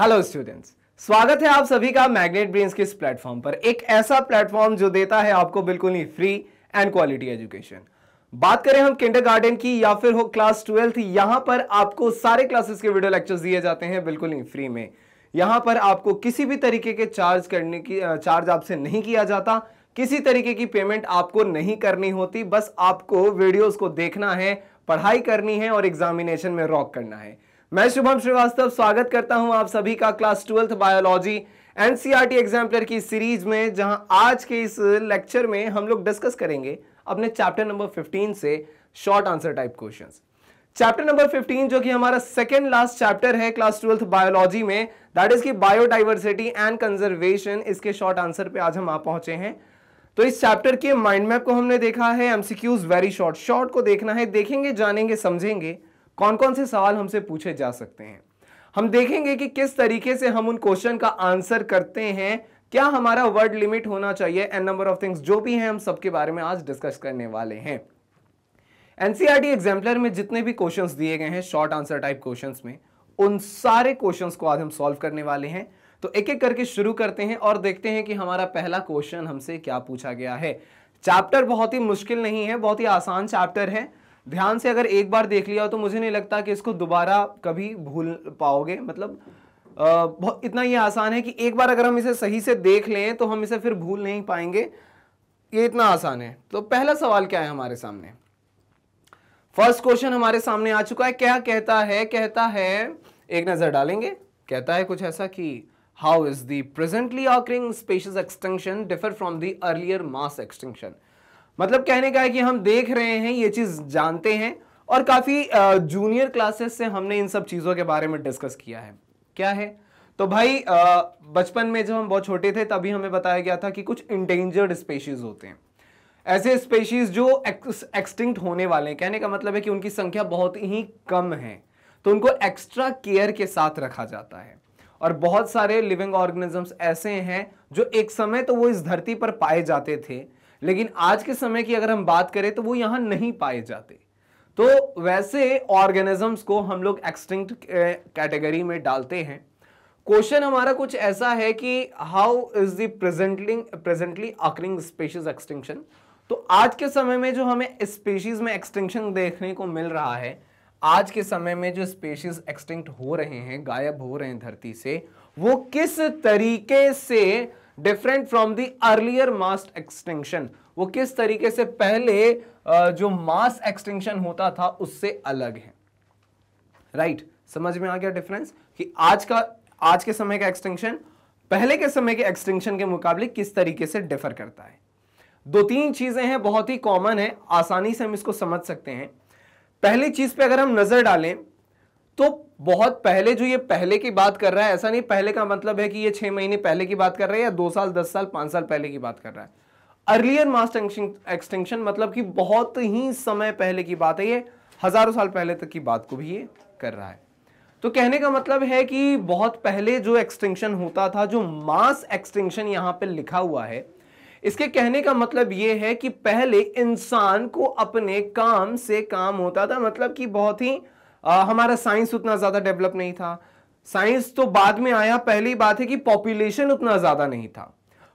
Hello students स्वागत है आप सभी का मैग्नेट ब्रेन्स के इस प्लेटफॉर्म पर एक ऐसा प्लेटफॉर्म जो देता है आपको बिल्कुल ही फ्री एंड क्वालिटी एजुकेशन बात करें हम गार्डन की या फिर हो क्लास ट्वेल्थ यहां पर आपको सारे क्लासेस के वीडियो लेक्चर्स दिए जाते हैं बिल्कुल ही फ्री में यहां पर आपको किसी भी तरीके के चार्ज करने की चार्ज आपसे नहीं किया जाता किसी तरीके की पेमेंट आपको नहीं करनी होती बस आपको वीडियोस को देखना है पढ़ाई करनी है और एग्जामिनेशन में रॉक करना है मैं शुभम श्रीवास्तव स्वागत करता हूं आप सभी का class twelfth biology NCERT exemplar की सीरीज में जहां आज के इस लेक्चर में हम लोग डिस्कस करेंगे अपने चैप्टर नंबर 15 से short answer type questions chapter number 15 जो कि हमारा सेकेंड लास्ट चैप्टर है क्लास ट्वेल्थ बायोलॉजी में दैट इज की बायोडाइवर्सिटी एंड कंजर्वेशन इसके शॉर्ट आंसर पे आज हम आ पहुंचे हैं तो इस चैप्टर के माइंड मैप को हमने देखा है एमसीक्यूज वेरी शॉर्ट शॉर्ट को देखना है देखेंगे जानेंगे समझेंगे कौन कौन से सवाल हमसे पूछे जा सकते हैं हम देखेंगे कि किस तरीके से हम उन क्वेश्चन का आंसर करते हैं क्या हमारा वर्ड लिमिट होना चाहिए एन नंबर ऑफ थिंग्स जो भी हैं हम सबके बारे में आज डिस्कस करने वाले हैं एनसीईआरटी एग्जाम्पलर e में जितने भी क्वेश्चंस दिए गए हैं शॉर्ट आंसर टाइप क्वेश्चंस में उन सारे क्वेश्चंस को आज हम सॉल्व करने वाले हैं तो एक एक करके शुरू करते हैं और देखते हैं कि हमारा पहला क्वेश्चन हमसे क्या पूछा गया है चैप्टर बहुत ही मुश्किल नहीं है बहुत ही आसान चैप्टर है ध्यान से अगर एक बार देख लिया तो मुझे नहीं लगता कि इसको दोबारा कभी भूल पाओगे मतलब आ, बहुत इतना ही आसान है कि एक बार अगर हम इसे सही से देख लें तो हम इसे फिर भूल नहीं पाएंगे ये इतना आसान है तो पहला सवाल क्या है हमारे सामने फर्स्ट क्वेश्चन हमारे सामने आ चुका है क्या कहता है कहता है एक नज़र डालेंगे कहता है कुछ ऐसा कि how is the presently occurring species extension differ from the earlier mass extension मतलब कहने का है कि हम देख रहे हैं ये चीज़ जानते हैं और काफ़ी जूनियर क्लासेस से हमने इन सब चीज़ों के बारे में डिस्कस किया है क्या है तो भाई बचपन में जब हम बहुत छोटे थे तभी हमें बताया गया था कि कुछ इंडेंजर्ड स्पेशीज़ होते हैं ऐसे स्पेशीज़ जो एक्सटिंक्ट होने वाले हैं कहने का मतलब है कि उनकी संख्या बहुत ही कम है तो उनको एक्स्ट्रा केयर के साथ रखा जाता है और बहुत सारे लिविंग ऑर्गेनिजम्स ऐसे हैं जो एक समय तो वो इस धरती पर पाए जाते थे लेकिन आज के समय की अगर हम बात करें तो वो यहां नहीं पाए जाते तो वैसे ऑर्गेनिजम्स को हम लोग एक्सटिंक्ट कैटेगरी में डालते हैं क्वेश्चन हमारा कुछ ऐसा है कि how is the presently presently occurring species extinction तो आज के समय में जो हमें स्पेशीज में एक्सटिंक्शन देखने को मिल रहा है आज के समय में जो स्पेशीज एक्सटिंक्ट हो रहे हैं गायब हो रहे हैं धरती से वो किस तरीके से different from the earlier mass extension वो किस तरीके से पहले जो मास एक्सटेंशन होता था उससे अलग है राइट right. समझ में आ गया डिफरेंस कि आज का आज के समय का एक्सटेंशन पहले के समय के एक्सटेंशन के मुकाबले किस तरीके से डिफर करता है दो तीन चीजें हैं बहुत ही कॉमन है आसानी से हम इसको समझ सकते हैं पहली चीज पे अगर हम नजर डालें तो बहुत पहले जो ये पहले की बात कर रहा है ऐसा नहीं पहले का मतलब है कि ये छह महीने पहले की बात कर रहा है या दो साल दस साल पांच साल पहले की बात कर रहा है अर्लियर मास्ट एक्सटेंशन मतलब कि बहुत ही समय पहले की बात है ये हजारों साल पहले तक की बात को भी ये कर रहा है तो कहने का मतलब है कि बहुत पहले जो एक्सटेंशन होता था जो मास एक्सटेंशन यहां पर लिखा हुआ है इसके कहने का मतलब यह है कि पहले इंसान को अपने काम से काम होता था मतलब कि बहुत ही आ, हमारा साइंस उतना ज़्यादा डेवलप नहीं था साइंस तो बाद में आया पहली बात है कि पॉपुलेशन उतना ज़्यादा नहीं था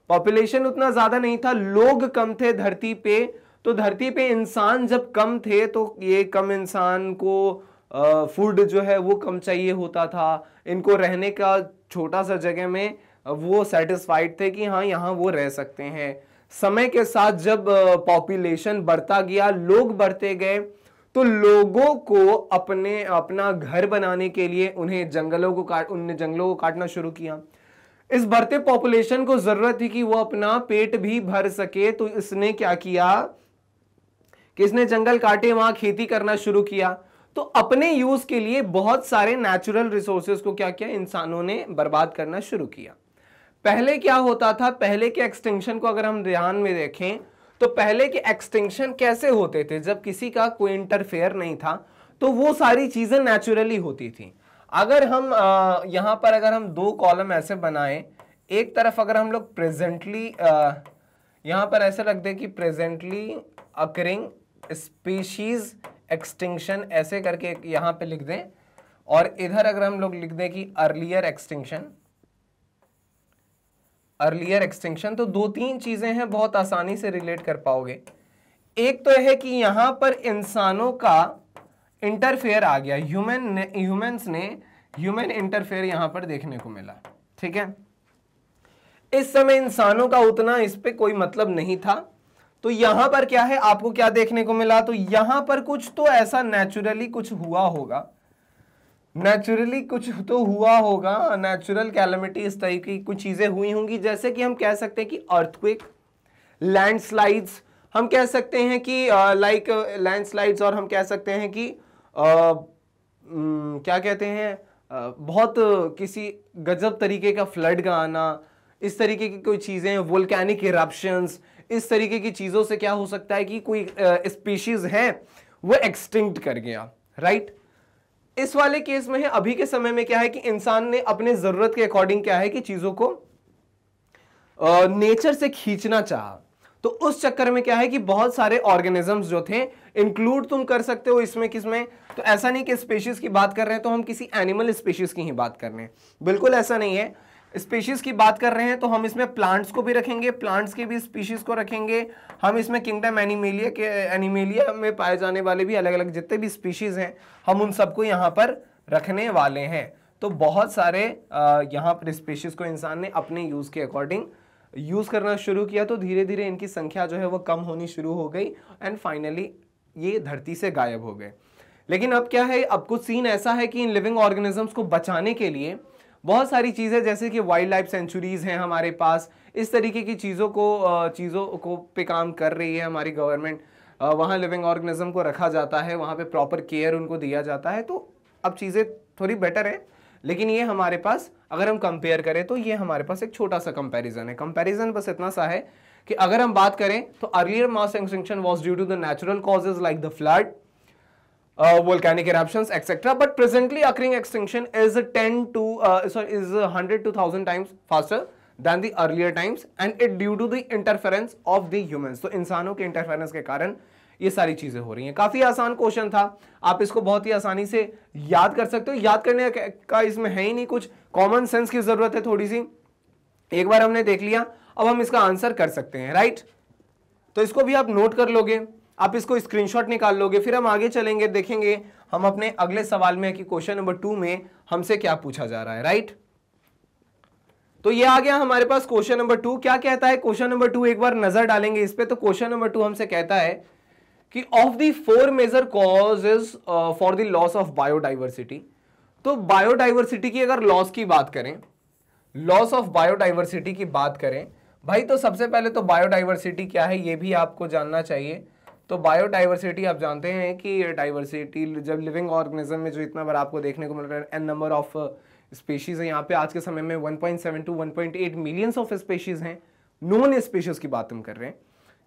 पॉपुलेशन उतना ज़्यादा नहीं था लोग कम थे धरती पे तो धरती पे इंसान जब कम थे तो ये कम इंसान को फूड जो है वो कम चाहिए होता था इनको रहने का छोटा सा जगह में वो सेटिस्फाइड थे कि हाँ यहाँ वो रह सकते हैं समय के साथ जब पॉपुलेशन बढ़ता गया लोग बढ़ते गए तो लोगों को अपने अपना घर बनाने के लिए उन्हें जंगलों को काट उन जंगलों को काटना शुरू किया इस बढ़ते पॉपुलेशन को जरूरत थी कि वो अपना पेट भी भर सके तो इसने क्या किया किसने जंगल काटे वहां खेती करना शुरू किया तो अपने यूज के लिए बहुत सारे नेचुरल रिसोर्सेज को क्या किया इंसानों ने बर्बाद करना शुरू किया पहले क्या होता था पहले के एक्सटेंशन को अगर हम ध्यान में देखें तो पहले के एक्सटिंक्शन कैसे होते थे जब किसी का कोई इंटरफेयर नहीं था तो वो सारी चीज़ें नेचुरली होती थी अगर हम आ, यहाँ पर अगर हम दो कॉलम ऐसे बनाए एक तरफ अगर हम लोग प्रेजेंटली यहाँ पर ऐसे रख दें कि प्रेजेंटली अकरिंग स्पीशीज एक्सटिंक्शन ऐसे करके यहाँ पे लिख दें और इधर अगर हम लोग लिख दें कि अर्लियर एक्सटिंक्शन अर्लियर एक्सटिंक्शन तो दो तीन चीज़ें हैं बहुत आसानी से रिलेट कर पाओगे एक तो है कि यहां पर इंसानों का इंटरफेयर आ गया ह्यूमन ह्यूमंस ने ह्यूमन इंटरफेयर यहां पर देखने को मिला ठीक है इस समय इंसानों का उतना इस पर कोई मतलब नहीं था तो यहां पर क्या है आपको क्या देखने को मिला तो यहां पर कुछ तो ऐसा नेचुरली कुछ हुआ होगा नेचुरली कुछ तो हुआ होगा नेचुरल कैलमिटी इस तरह की कुछ चीज़ें हुई होंगी जैसे कि हम कह सकते हैं कि अर्थक्विक लैंडस्लाइड्स हम कह सकते हैं कि लाइक लैंडस्लाइड्स और हम कह सकते हैं कि आ, क्या कहते हैं आ, बहुत किसी गजब तरीके का फ्लड का आना इस तरीके की कोई चीज़ें वोल्कैनिक इरप्शंस इस तरीके की चीज़ों से क्या हो सकता है कि कोई स्पीशीज़ है वो एक्सटिंक्ट कर गया राइट right? इस वाले केस में है अभी के समय में क्या है कि इंसान ने अपने जरूरत के अकॉर्डिंग क्या है कि चीजों को नेचर से खींचना चाह तो उस चक्कर में क्या है कि बहुत सारे ऑर्गेनिजम्स जो थे इंक्लूड तुम कर सकते हो इसमें किसमें तो ऐसा नहीं कि स्पेशीज की बात कर रहे हैं तो हम किसी एनिमल स्पेशीज की ही बात कर रहे हैं बिल्कुल ऐसा नहीं है स्पीशीज़ की बात कर रहे हैं तो हम इसमें प्लांट्स को भी रखेंगे प्लांट्स की भी स्पीशीज़ को रखेंगे हम इसमें किंगडम एनिमेलिया के एनिमेलिया में पाए जाने वाले भी अलग अलग जितने भी स्पीशीज़ हैं हम उन सबको यहाँ पर रखने वाले हैं तो बहुत सारे यहाँ पर स्पीशीज़ को इंसान ने अपने यूज़ के अकॉर्डिंग यूज़ करना शुरू किया तो धीरे धीरे इनकी संख्या जो है वो कम होनी शुरू हो गई एंड फाइनली ये धरती से गायब हो गए लेकिन अब क्या है अब कुछ सीन ऐसा है कि इन लिविंग ऑर्गेनिजम्स को बचाने के लिए बहुत सारी चीज़ें जैसे कि वाइल्ड लाइफ सेंचुरीज़ हैं हमारे पास इस तरीके की चीज़ों को चीज़ों को पे काम कर रही है हमारी गवर्नमेंट वहाँ लिविंग ऑर्गेनिज्म को रखा जाता है वहाँ पे प्रॉपर केयर उनको दिया जाता है तो अब चीज़ें थोड़ी बेटर है लेकिन ये हमारे पास अगर हम कंपेयर करें तो ये हमारे पास एक छोटा सा कंपेरिजन है कंपेरिज़न बस इतना सा है कि अगर हम बात करें तो earlier mass extinction was due to the natural causes like the flood volcanic eruption etcetera but presently occurring extension is ten to sorry is hundred to thousand times faster than the earlier times and it due to the interference of the humans so इंसानों के interference के कारण ये सारी चीजें हो रही हैं काफी आसान क्वेश्चन था आप इसको बहुत ही आसानी से याद कर सकते हो याद करने का इसमें है ही नहीं कुछ कॉमन सेंस की जरूरत है थोड़ी सी एक बार हमने देख लिया अब हम इसका आंसर कर सकते हैं राइट तो इसको भी आप नोट कर लोगे आप इसको स्क्रीनशॉट निकाल लोगे फिर हम आगे चलेंगे देखेंगे हम अपने अगले सवाल में कि क्वेश्चन नंबर टू में हमसे क्या पूछा जा रहा है राइट तो ये आ गया हमारे पास क्वेश्चन नंबर टू क्या कहता है क्वेश्चन नंबर टू एक बार नजर डालेंगे इस पर तो क्वेश्चन नंबर टू हमसे कहता है कि of the four major causes for the loss of biodiversity तो बायोडाइवर्सिटी की अगर लॉस की बात करें लॉस ऑफ बायोडाइवर्सिटी की बात करें भाई तो सबसे पहले तो बायोडाइवर्सिटी क्या है ये भी आपको जानना चाहिए तो बायोडाइवर्सिटी आप जानते हैं कि डाइवर्सिटी जब लिविंग ऑर्गेनिज्म में जो इतना बार आपको देखने को मिल रहा है एन नंबर ऑफ स्पीशीज़ हैं यहाँ पे आज के समय में 1.7 टू 1.8 मिलियंस ऑफ स्पीशीज़ हैं नोन स्पीशीज़ की बात हम कर रहे हैं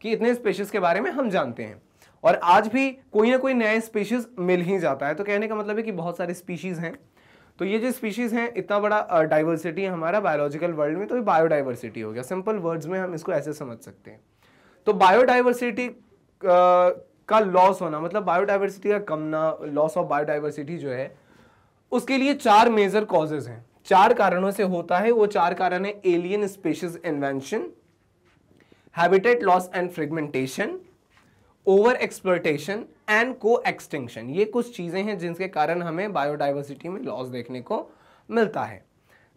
कि इतने स्पीशीज़ के बारे में हम जानते हैं और आज भी कोई ना कोई नया स्पीशीज़ मिल ही जाता है तो कहने का मतलब है कि बहुत सारे स्पीशीज़ हैं तो ये जो स्पीशीज़ हैं इतना बड़ा डाइवर्सिटी uh, है हमारा बायोलॉजिकल वर्ल्ड में तो ये बायोडाइवर्सिटी हो गया सिंपल वर्ड्स में हम इसको ऐसे समझ सकते हैं तो बायोडाइवर्सिटी का लॉस होना मतलब बायोडाइवर्सिटी का कमना लॉस ऑफ बायोडाइवर्सिटी जो है उसके लिए चार मेजर कॉजेज हैं चार कारणों से होता है वो चार कारण है alien species invention habitat loss and fragmentation over exploitation and co extension ये कुछ चीज़ें हैं जिनके कारण हमें बायोडाइवर्सिटी में लॉस देखने को मिलता है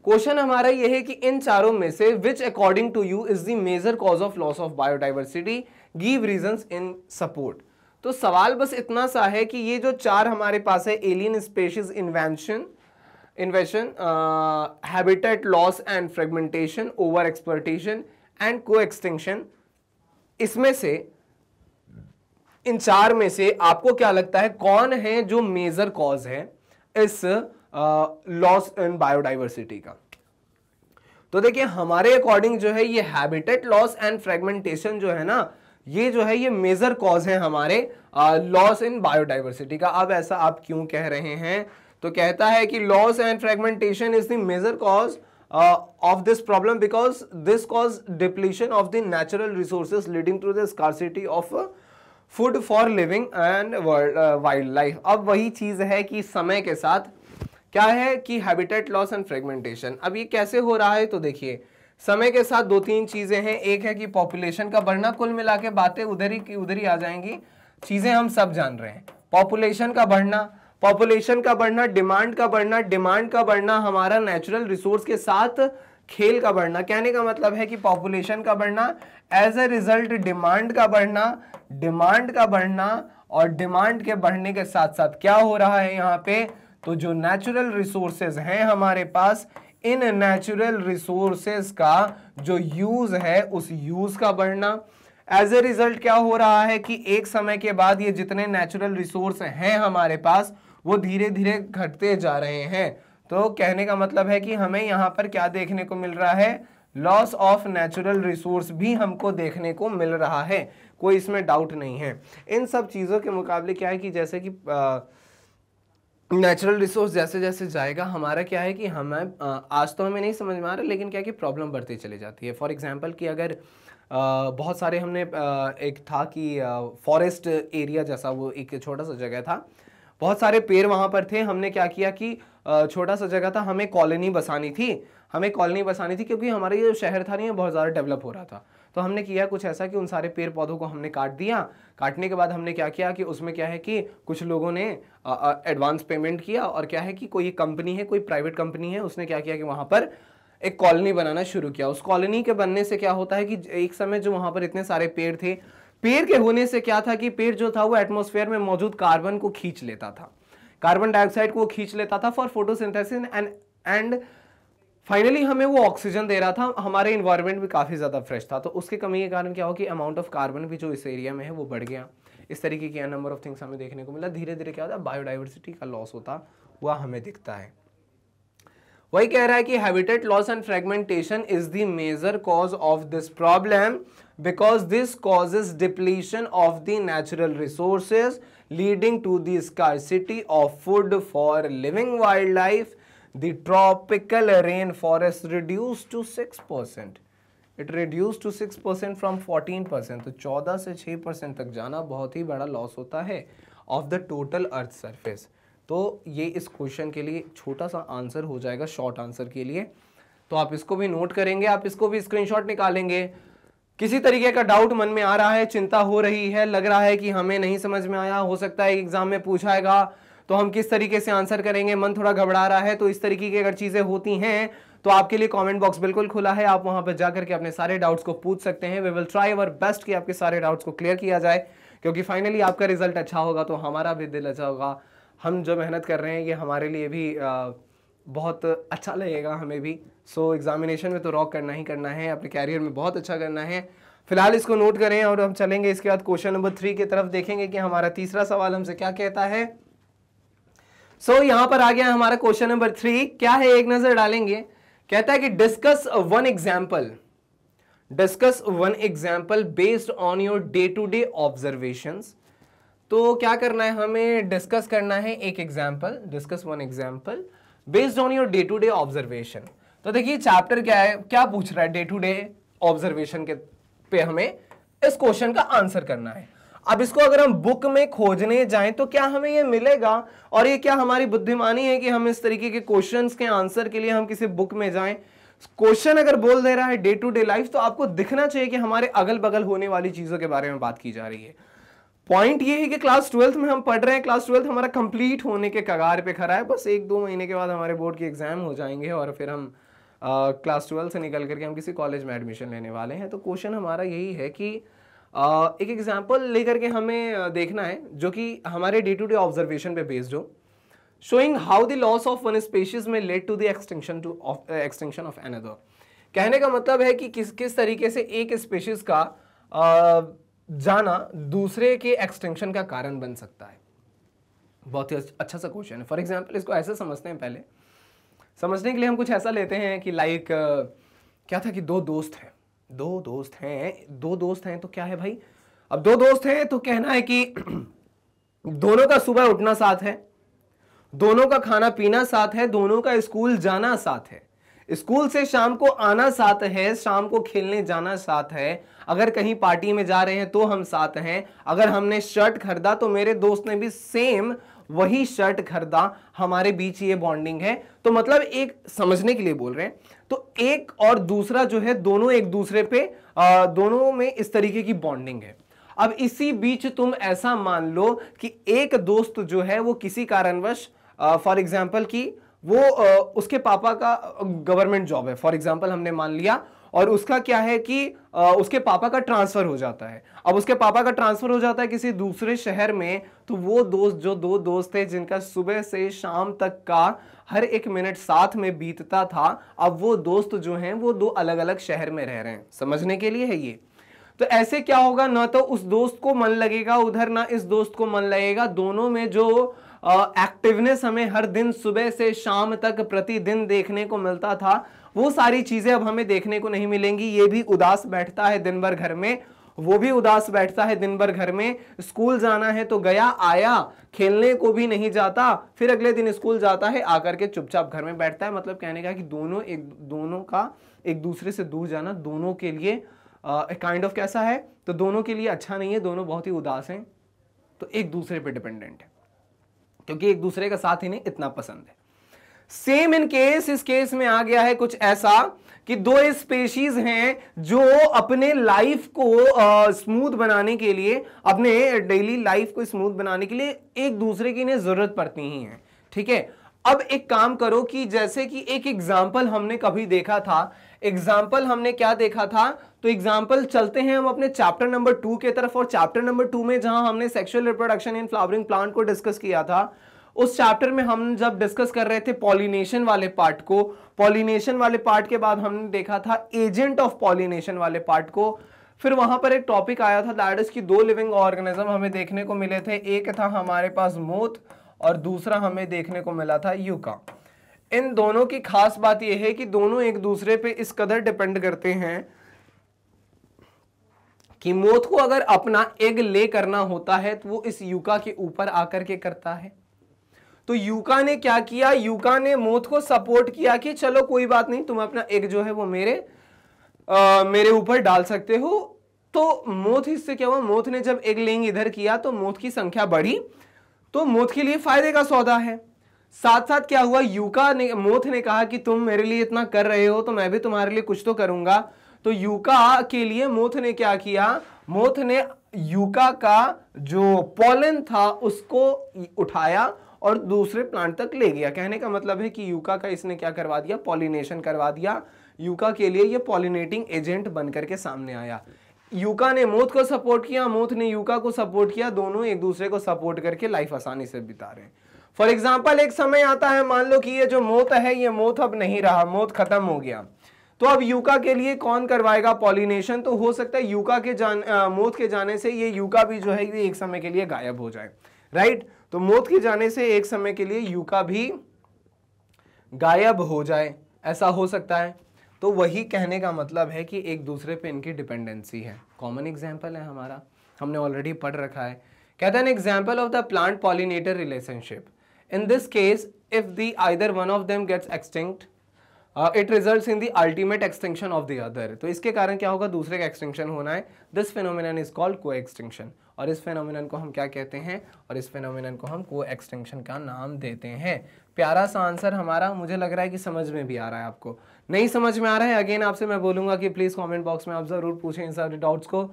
क्वेश्चन हमारा ये है कि इन चारों में से which according to you is the major cause of loss of biodiversity give reasons in support तो सवाल बस इतना सा है कि ये जो चार हमारे पास है alien species invention invasion habitat loss and fragmentation over exploitation and co extinction इसमें से इन चार में से आपको क्या लगता है कौन है जो मेजर कॉज है इस लॉस इन बायोडाइवर्सिटी का तो देखिए हमारे अकॉर्डिंग जो है ये हैबिटेट लॉस एंड फ्रेगमेंटेशन जो है ना ये जो है ये मेजर कॉज है हमारे लॉस इन बायोडाइवर्सिटी का अब ऐसा आप क्यों कह रहे हैं तो कहता है कि loss and fragmentation is the major cause of this problem because this cause depletion of the natural resources leading to the scarcity of food for living and wild life अब वही चीज़ है कि समय के साथ क्या है कि हैबिटेट लॉस एंड फ्रेगमेंटेशन अब ये कैसे हो रहा है तो देखिए समय के साथ दो तीन चीज़ें हैं एक है कि पॉपुलेशन का बढ़ना कुल मिला के बातें उधर ही उधर ही आ जाएंगी चीज़ें हम सब जान रहे हैं पॉपुलेशन का बढ़ना पॉपुलेशन का बढ़ना डिमांड का बढ़ना डिमांड का बढ़ना हमारा नेचुरल रिसोर्स के साथ खेल का बढ़ना कहने का मतलब है कि पॉपुलेशन का बढ़ना एज ए रिजल्ट डिमांड का बढ़ना डिमांड का बढ़ना और डिमांड के बढ़ने के साथ साथ क्या हो रहा है यहाँ पे तो जो नेचुरल रिसोर्सेज हैं हमारे पास इन नेचुरल रिसोर्सेस का जो यूज है उस यूज का बढ़ना एज ए रिजल्ट क्या हो रहा है कि एक समय के बाद ये जितने नेचुरल रिसोर्स हैं हमारे पास वो धीरे धीरे घटते जा रहे हैं तो कहने का मतलब है कि हमें यहाँ पर क्या देखने को मिल रहा है लॉस ऑफ नेचुरल रिसोर्स भी हमको देखने को मिल रहा है कोई इसमें डाउट नहीं है इन सब चीज़ों के मुकाबले क्या है कि जैसे कि आ, नेचुरल रिसोर्स जैसे जैसे जाएगा हमारा क्या है कि हमें आज तो हमें नहीं समझ में आ रहा लेकिन क्या कि प्रॉब्लम बढ़ती चली जाती है फॉर एग्जांपल कि अगर बहुत सारे हमने एक था कि फॉरेस्ट एरिया जैसा वो एक छोटा सा जगह था बहुत सारे पेड़ वहाँ पर थे हमने क्या किया कि छोटा सा जगह था हमें कॉलोनी बसानी थी हमें कॉलोनी बसानी थी क्योंकि हमारा ये जो शहर था नहीं बहुत ज़्यादा डेवलप हो रहा था तो हमने किया कुछ ऐसा कि उन सारे पेड़ पौधों को हमने काट दिया काटने के बाद हमने क्या किया कि उसमें क्या है कि कुछ लोगों ने एडवांस पेमेंट किया और क्या है कि कोई कंपनी है कोई प्राइवेट कंपनी है उसने क्या किया कि वहाँ पर एक कॉलोनी बनाना शुरू किया उस कॉलोनी के बनने से क्या होता है कि एक समय जो वहाँ पर इतने सारे पेड़ थे पेड़ के होने से क्या था कि पेड़ जो था वो एटमोसफेयर में मौजूद कार्बन को खींच लेता था कार्बन डाइऑक्साइड को खींच लेता था for photosynthesis and and finally हमें वो ऑक्सीजन दे रहा था हमारे इन्वायरमेंट भी काफ़ी ज़्यादा फ्रेश था तो उसके कमी के कारण क्या हो कि अमाउंट ऑफ कार्बन भी जो इस एरिया में है वो बढ़ गया इस तरीके की नंबर ऑफ थिंग्स हमें देखने को मिला धीरे धीरे क्या होता है बायोडाइवर्सिटी का लॉस होता हुआ हमें दिखता है वही कह रहा है कि habitat loss and fragmentation is the major cause of this problem because this causes depletion of the natural resources leading to दिटी of food for living wild life the tropical rain forest reduced to 6%. it reduced to 6% from 14% to 14 se 6% tak jana bahut hi bada loss hota hai of the total earth surface total earth surface तो ये इस question के लिए छोटा सा answer हो जाएगा short answer के लिए तो आप इसको भी नोट करेंगे आप इसको भी स्क्रीनशॉट निकालेंगे किसी तरीके का डाउट मन में आ रहा है चिंता हो रही है लग रहा है कि हमें नहीं समझ में आया हो सकता है एग्जाम में पूछाएगा तो हम किस तरीके से आंसर करेंगे मन थोड़ा घबरा रहा है तो इस तरीके की अगर चीज़ें होती हैं तो आपके लिए कमेंट बॉक्स बिल्कुल खुला है आप वहां पर जाकर के अपने सारे डाउट्स को पूछ सकते हैं we will try our best कि आपके सारे डाउट्स को क्लियर किया जाए क्योंकि फाइनली आपका रिजल्ट अच्छा होगा तो हमारा भी दिल अच्छा होगा हम जो मेहनत कर रहे हैं ये हमारे लिए भी बहुत अच्छा लगेगा हमें भी सो so, एग्जामिनेशन में तो रॉक करना ही करना है अपने कैरियर में बहुत अच्छा करना है फिलहाल इसको नोट करें और हम चलेंगे इसके बाद क्वेश्चन नंबर थ्री की तरफ देखेंगे कि हमारा तीसरा सवाल हमसे क्या कहता है सो so, यहां पर आ गया हमारा क्वेश्चन नंबर थ्री क्या है एक नजर डालेंगे कहता है कि discuss one example discuss one example based on your day to day observation तो क्या करना है हमें डिस्कस करना है एक example discuss one example based on your day to day observation तो देखिए चैप्टर क्या है क्या पूछ रहा है डे टू डे ऑब्जर्वेशन के पे हमें इस क्वेश्चन का आंसर करना है अब इसको अगर हम बुक में खोजने जाएं तो क्या हमें ये मिलेगा और ये क्या हमारी बुद्धिमानी है कि हम इस तरीके के क्वेश्चंस के आंसर के लिए हम किसी बुक में जाएं क्वेश्चन अगर बोल दे रहा है डे टू डे लाइफ तो आपको दिखना चाहिए कि हमारे अगल बगल होने वाली चीज़ों के बारे में बात की जा रही है पॉइंट ये है कि क्लास ट्वेल्थ में हम पढ़ रहे हैं क्लास ट्वेल्थ हमारा कंप्लीट होने के कगार पे खड़ा है बस एक दो महीने के बाद हमारे बोर्ड के एग्जाम हो जाएंगे और फिर हम क्लास ट्वेल्थ से निकल करके हम किसी कॉलेज में एडमिशन लेने वाले हैं तो क्वेश्चन हमारा यही है कि एक एग्जाम्पल लेकर के हमें देखना है जो कि हमारे डे टू डे ऑब्जर्वेशन पे बेस्ड हो showing how the loss of one species may lead to the to extension of another कहने का मतलब है कि किस किस तरीके से एक स्पेशीज का जाना दूसरे के एक्सटेंशन का कारण बन सकता है बहुत ही अच्छा सा क्वेश्चन है फॉर एग्जाम्पल इसको ऐसे समझते हैं पहले समझने के लिए हम कुछ ऐसा लेते हैं कि लाइक like, uh, क्या था कि दो दोस्त हैं दो दोस्त हैं दो दोस्त हैं तो क्या है भाई अब दो दोस्त हैं तो कहना है कि दोनों का सुबह उठना साथ है दोनों का खाना पीना साथ है दोनों का स्कूल जाना साथ है स्कूल से शाम को आना साथ है शाम को खेलने जाना साथ है अगर कहीं पार्टी में जा रहे हैं तो हम साथ हैं अगर हमने शर्ट खरीदा तो मेरे दोस्त ने भी सेम वही शर्ट खरीदा हमारे बीच ये बॉन्डिंग है तो मतलब एक समझने के लिए बोल रहे हैं तो एक और दूसरा जो है दोनों एक दूसरे पे आ, दोनों में इस तरीके की बॉन्डिंग है अब इसी बीच तुम ऐसा मान लो कि एक दोस्त जो है वो किसी कारणवश फॉर एग्जाम्पल की वो आ, उसके पापा का गवर्नमेंट जॉब है फॉर एग्जाम्पल हमने मान लिया और उसका क्या है कि उसके पापा का ट्रांसफ़र हो जाता है अब उसके पापा का ट्रांसफ़र हो जाता है किसी दूसरे शहर में तो वो दोस्त जो दो दोस्त थे जिनका सुबह से शाम तक का हर एक मिनट साथ में बीतता था अब वो दोस्त जो हैं वो दो अलग अलग शहर में रह रहे हैं समझने के लिए है ये तो ऐसे क्या होगा ना तो उस दोस्त को मन लगेगा उधर ना इस दोस्त को मन लगेगा दोनों में जो एक्टिवनेस हमें हर दिन सुबह से शाम तक प्रतिदिन देखने को मिलता था वो सारी चीज़ें अब हमें देखने को नहीं मिलेंगी ये भी उदास बैठता है दिन भर घर में वो भी उदास बैठता है दिन भर घर में स्कूल जाना है तो गया आया खेलने को भी नहीं जाता फिर अगले दिन स्कूल जाता है आकर के चुपचाप घर में बैठता है मतलब कहने का कि दोनों एक दोनों का एक दूसरे से दूर जाना दोनों के लिए काइंड ऑफ कैसा है तो दोनों के लिए अच्छा नहीं है दोनों बहुत ही उदास हैं तो एक दूसरे पे डिपेंडेंट है क्योंकि एक दूसरे का साथ ही नहीं इतना पसंद है सेम इन केस इस केस में आ गया है कुछ ऐसा कि दो स्पेशीज हैं जो अपने लाइफ को स्मूथ बनाने के लिए अपने डेली लाइफ को स्मूथ बनाने के लिए एक दूसरे की इन्हें जरूरत पड़ती ही है ठीक है अब एक काम करो कि जैसे कि एक एग्जाम्पल हमने कभी देखा था एग्जाम्पल हमने क्या देखा था तो एग्जाम्पल चलते हैं हम अपने चैप्टर नंबर टू के तरफ और चैप्टर नंबर टू में जहां हमने sexual reproduction in flowering plant को डिस्कस किया था उस चैप्टर में हम जब डिस्कस कर रहे थे पॉलिनेशन वाले पार्ट को पॉलिनेशन वाले पार्ट के बाद हमने देखा था एजेंट ऑफ पॉलिनेशन वाले पार्ट को फिर वहां पर एक टॉपिक आया था दैट इज की दो लिविंग ऑर्गेनिज्म हमें देखने को मिले थे एक था हमारे पास मोत और दूसरा हमें देखने को मिला था यूका इन दोनों की खास बात यह है कि दोनों एक दूसरे पे इस कदर डिपेंड करते हैं कि मोत को अगर अपना एग ले करना होता है तो वो इस यूका के ऊपर आकर के करता है तो यूका ने क्या किया यूका ने मोथ को सपोर्ट किया कि चलो कोई बात नहीं तुम अपना एक जो है वो मेरे आ, मेरे ऊपर डाल सकते हो तो मोथ इससे क्या हुआ मोथ ने जब एक लिंग इधर किया तो मोथ की संख्या बढ़ी तो मोथ के लिए फायदे का सौदा है साथ साथ क्या हुआ यूका ने मोथ ने कहा कि तुम मेरे लिए इतना कर रहे हो तो मैं भी तुम्हारे लिए कुछ तो करूंगा तो यूका के लिए मोथ ने क्या किया मोथ ने यूका का जो पोलन था उसको उठाया और दूसरे प्लांट तक ले गया कहने का मतलब है कि यूका का इसने क्या करवा दिया पॉलिनेशन करवा दिया यूका के लिए ये पॉलिनेटिंग एजेंट बन करके सामने आया यूका ने मोथ को सपोर्ट किया मोथ ने यूका को सपोर्ट किया दोनों एक दूसरे को सपोर्ट करके लाइफ आसानी से बिता रहे फॉर एग्जाम्पल एक समय आता है मान लो कि ये जो मोथ है ये मोथ अब नहीं रहा मोथ खत्म हो गया तो अब यूका के लिए कौन करवाएगा पॉलिनेशन तो हो सकता है यूका के जान मोथ के जाने से ये यूका भी जो है ये एक समय के लिए गायब हो जाए राइट right? तो मौत के जाने से एक समय के लिए युका भी गायब हो जाए ऐसा हो सकता है तो वही कहने का मतलब है कि एक दूसरे पे इनकी डिपेंडेंसी है कॉमन एग्जाम्पल है हमारा हमने ऑलरेडी पढ़ रखा है कहते हैं example of the plant pollinator relationship in this case if the either one of them gets extinct it results in the ultimate ultimate of the other तो इसके कारण क्या होगा दूसरे का एक्सटिंक्शन होना है this phenomenon is called co extinction और इस फेनोमिनन को हम क्या कहते हैं और इस फेनोमिनन को हम को एक्सटेंशन का नाम देते हैं प्यारा सा आंसर हमारा मुझे लग रहा है कि समझ में भी आ रहा है आपको नहीं समझ में आ रहा है अगेन आपसे मैं बोलूंगा कि प्लीज़ कॉमेंट बॉक्स में आप ज़रूर पूछें इन सारे डाउट्स को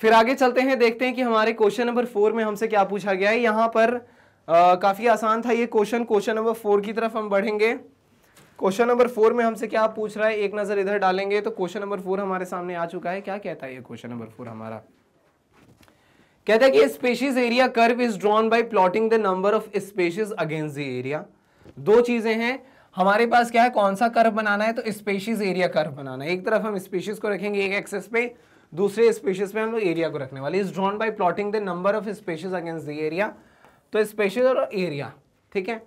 फिर आगे चलते हैं देखते हैं कि हमारे क्वेश्चन नंबर फोर में हमसे क्या पूछा गया है यहाँ पर आ, काफ़ी आसान था ये क्वेश्चन क्वेश्चन नंबर फोर की तरफ हम बढ़ेंगे क्वेश्चन नंबर फोर में हमसे क्या पूछ रहा है एक नज़र इधर डालेंगे तो क्वेश्चन नंबर फोर हमारे सामने आ चुका है क्या कहता है ये क्वेश्चन नंबर फोर हमारा कहते हैं कि species area curve is drawn by plotting the number of species against the area दो चीजें हैं हमारे पास क्या है कौन सा कर्व बनाना है तो स्पेशियस एरिया कर्व बनाना है एक तरफ हम स्पेशियस को रखेंगे एक एक्सेस पे दूसरे स्पेशियस पे हम लोग एरिया को रखने वाले is drawn by plotting the number of species against the area तो स्पेशियस और एरिया ठीक है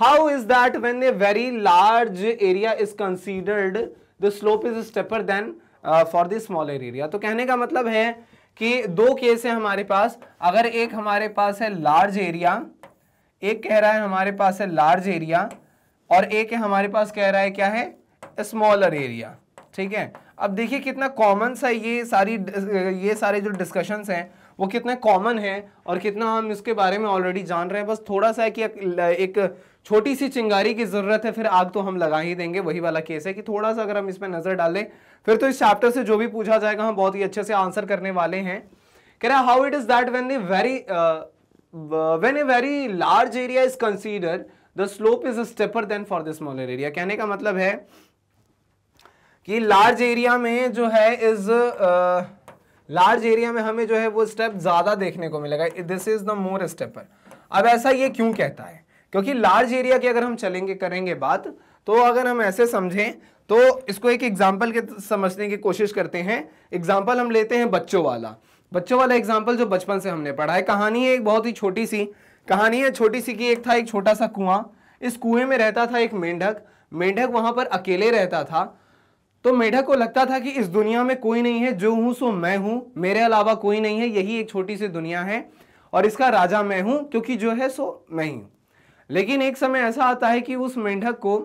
how is that when a very large area is considered the slope is steeper than for the smaller area तो कहने का मतलब है कि दो केस है हमारे पास अगर एक हमारे पास है लार्ज एरिया एक कह रहा है हमारे पास है लार्ज एरिया और एक है हमारे पास कह रहा है क्या है स्मॉलर एरिया ठीक है अब देखिए कितना कॉमन सा ये सारी ये सारे जो डिस्कशंस हैं वो कितने कॉमन हैं और कितना हम इसके बारे में ऑलरेडी जान रहे हैं बस थोड़ा सा है कि एक, एक छोटी सी चिंगारी की जरूरत है फिर आग तो हम लगा ही देंगे वही वाला केस है कि थोड़ा सा अगर हम इसमें नजर डालें फिर तो इस चैप्टर से जो भी पूछा जाएगा हम बहुत ही अच्छे से आंसर करने वाले हैं कह रहे how it is that when a very when a very large area is consider the slope is steeper than for the smaller area कहने का मतलब है कि लार्ज एरिया में जो है इज लार्ज एरिया में हमें जो है वो स्टेप ज्यादा देखने को मिलेगा this is the more steeper अब ऐसा ये क्यों कहता है क्योंकि लार्ज एरिया की अगर हम चलेंगे करेंगे बात तो अगर हम ऐसे समझें तो इसको एक एग्जाम्पल के समझने की कोशिश करते हैं एग्जाम्पल हम लेते हैं बच्चों वाला बच्चों वाला एग्जाम्पल जो बचपन से हमने पढ़ा है कहानी है एक बहुत ही छोटी सी कहानी है छोटी सी की एक था एक छोटा सा कुआं इस कुएं में रहता था एक मेंढक मेंढक वहां पर अकेले रहता था तो मेढक को लगता था कि इस दुनिया में कोई नहीं है जो हूं सो मैं हूँ मेरे अलावा कोई नहीं है यही एक छोटी सी दुनिया है और इसका राजा मैं हूं क्योंकि जो है सो मैं ही हूं लेकिन एक समय ऐसा आता है कि उस मेंढक को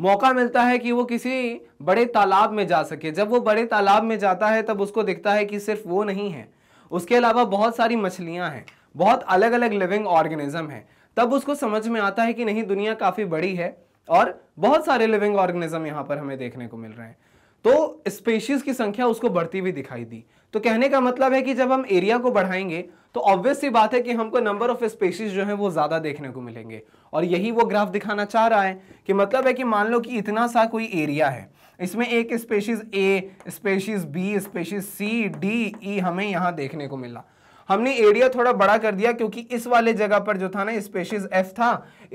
मौका मिलता है कि वो किसी बड़े तालाब में जा सके जब वो बड़े तालाब में जाता है तब उसको दिखता है कि सिर्फ वो नहीं है उसके अलावा बहुत सारी मछलियां हैं बहुत अलग अलग लिविंग ऑर्गेनिज्म हैं तब उसको समझ में आता है कि नहीं दुनिया काफ़ी बड़ी है और बहुत सारे लिविंग ऑर्गेनिज्म यहाँ पर हमें देखने को मिल रहे हैं तो स्पेशीज़ की संख्या उसको बढ़ती हुई दिखाई दी तो कहने का मतलब है कि जब हम एरिया को बढ़ाएंगे तो ऑब्वियस सी बात है कि हमको नंबर ऑफ स्पेसिस जो है वो ज़्यादा देखने को मिलेंगे और यही वो ग्राफ दिखाना चाह रहा है कि मतलब है कि मान लो कि इतना सा कोई एरिया है इसमें एक species A species B species C D E हमें यहाँ देखने को मिला हमने एरिया थोड़ा बड़ा कर दिया क्योंकि इस वाले जगह पर जो था ना स्पेशीज एफ था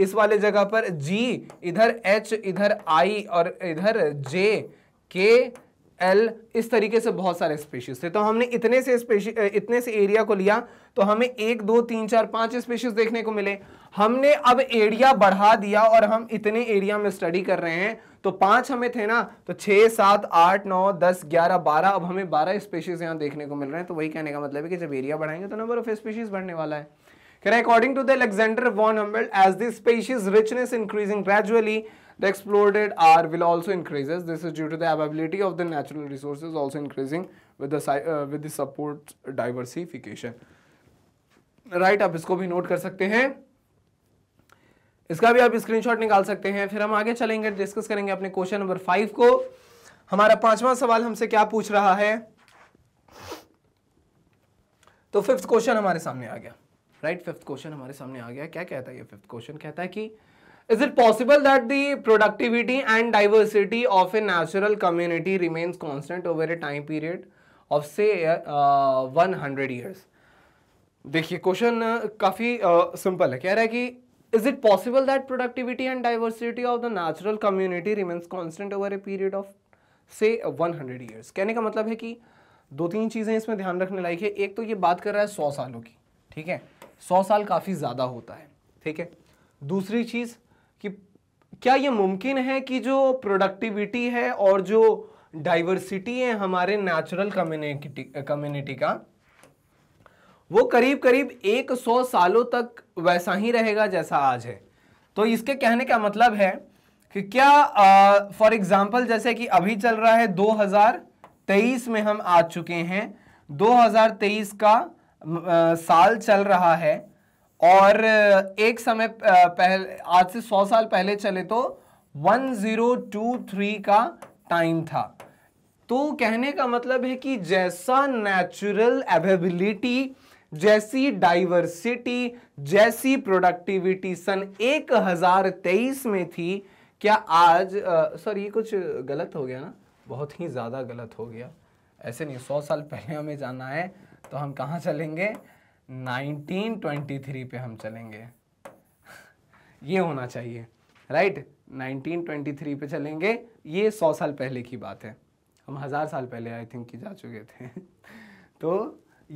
इस वाले जगह पर जी इधर एच इधर आई और इधर जे के एल इस तरीके से बहुत सारे स्पेशीज थे तो हमने इतने से स्पेशी इतने से एरिया को लिया तो हमें एक दो तीन चार पांच स्पेशीज देखने को मिले हमने अब एरिया बढ़ा दिया और हम इतने एरिया में स्टडी कर रहे हैं तो पांच हमें थे ना तो छः सात आठ नौ दस ग्यारह बारह अब हमें बारह स्पेशीज यहाँ देखने को मिल रहे हैं तो वही कहने का मतलब है कि जब एरिया बढ़ाएंगे तो नंबर ऑफ स्पेशीज बढ़ने वाला है कह रहे according to the Alexander von Humboldt as this species richness increasing gradually The exploded R will also increases. This is due to the availability of the natural resources also increasing with the uh, with the support diversification. Right right, आप इसको भी note कर सकते हैं इसका भी आप screenshot निकाल सकते हैं फिर हम आगे चलेंगे डिस्कस करेंगे अपने क्वेश्चन नंबर फाइव को हमारा पांचवा सवाल हमसे क्या पूछ रहा है तो फिफ्थ क्वेश्चन हमारे सामने आ गया राइट फिफ्थ क्वेश्चन हमारे सामने आ गया क्या कहता है ये फिफ्थ क्वेश्चन कहता है कि Is it possible that the productivity and diversity of a natural community remains constant over a time period of say uh, 100 years? देखिए क्वेश्चन काफ़ी सिंपल है कह रहा है कि is it possible that productivity and diversity of the natural community remains constant over a period of से 100 years कहने का मतलब है कि दो तीन चीज़ें इसमें ध्यान रखने लायक है एक तो ये बात कर रहा है सौ सालों की ठीक है सौ साल काफ़ी ज़्यादा होता है ठीक है दूसरी चीज़ कि क्या ये मुमकिन है कि जो प्रोडक्टिविटी है और जो डाइवर्सिटी है हमारे नेचुरल कम्युनिटी कम्युनिटी का वो करीब करीब 100 सालों तक वैसा ही रहेगा जैसा आज है तो इसके कहने का मतलब है कि क्या फॉर एग्जाम्पल जैसे कि अभी चल रहा है 2023 में हम आ चुके हैं 2023 का आ, साल चल रहा है और एक समय पहले आज से 100 साल पहले चले तो 1023 का टाइम था तो कहने का मतलब है कि जैसा नेचुरल एवेबिलिटी जैसी डाइवर्सिटी जैसी प्रोडक्टिविटी सन 1023 में थी क्या आज सर ये कुछ गलत हो गया ना बहुत ही ज़्यादा गलत हो गया ऐसे नहीं सौ साल पहले हमें जाना है तो हम कहाँ चलेंगे 1923 पे हम चलेंगे ये होना चाहिए राइट right? 1923 पे चलेंगे ये सौ साल पहले की बात है हम हज़ार साल पहले आई थिंक की जा चुके थे तो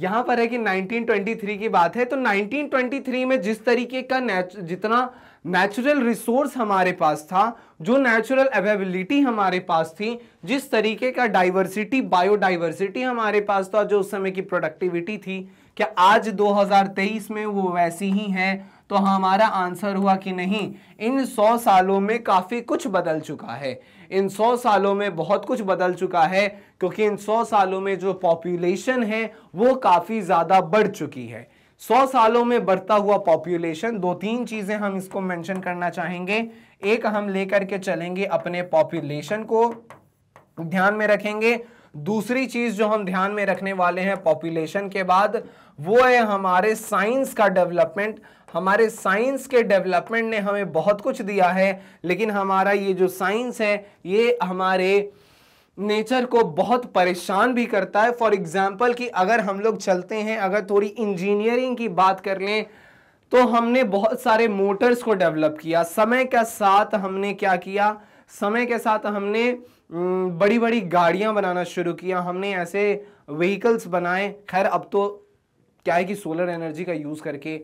यहाँ पर है कि 1923 की बात है तो 1923 में जिस तरीके का नेच, जितना नेचुरल रिसोर्स हमारे पास था जो नेचुरल अवेबिलिटी हमारे पास थी जिस तरीके का डाइवर्सिटी बायोडाइवर्सिटी हमारे पास था जो उस समय की प्रोडक्टिविटी थी क्या आज 2023 में वो वैसी ही हैं तो हमारा आंसर हुआ कि नहीं इन सौ सालों में काफ़ी कुछ बदल चुका है इन सौ सालों में बहुत कुछ बदल चुका है क्योंकि इन सौ सालों में जो पॉपुलेशन है वो काफ़ी ज़्यादा बढ़ चुकी है सौ सालों में बढ़ता हुआ पॉपुलेशन दो तीन चीज़ें हम इसको मेंशन करना चाहेंगे एक हम लेकर के चलेंगे अपने पॉपुलेशन को ध्यान में रखेंगे दूसरी चीज जो हम ध्यान में रखने वाले हैं पॉपुलेशन के बाद वो है हमारे साइंस का डेवलपमेंट हमारे साइंस के डेवलपमेंट ने हमें बहुत कुछ दिया है लेकिन हमारा ये जो साइंस है ये हमारे नेचर को बहुत परेशान भी करता है फॉर एग्जाम्पल कि अगर हम लोग चलते हैं अगर थोड़ी इंजीनियरिंग की बात कर लें तो हमने बहुत सारे मोटर्स को डेवलप किया समय के साथ हमने क्या किया समय के साथ हमने बड़ी बड़ी गाड़ियां बनाना शुरू किया हमने ऐसे व्हीकल्स बनाए खैर अब तो क्या है कि सोलर एनर्जी का यूज़ करके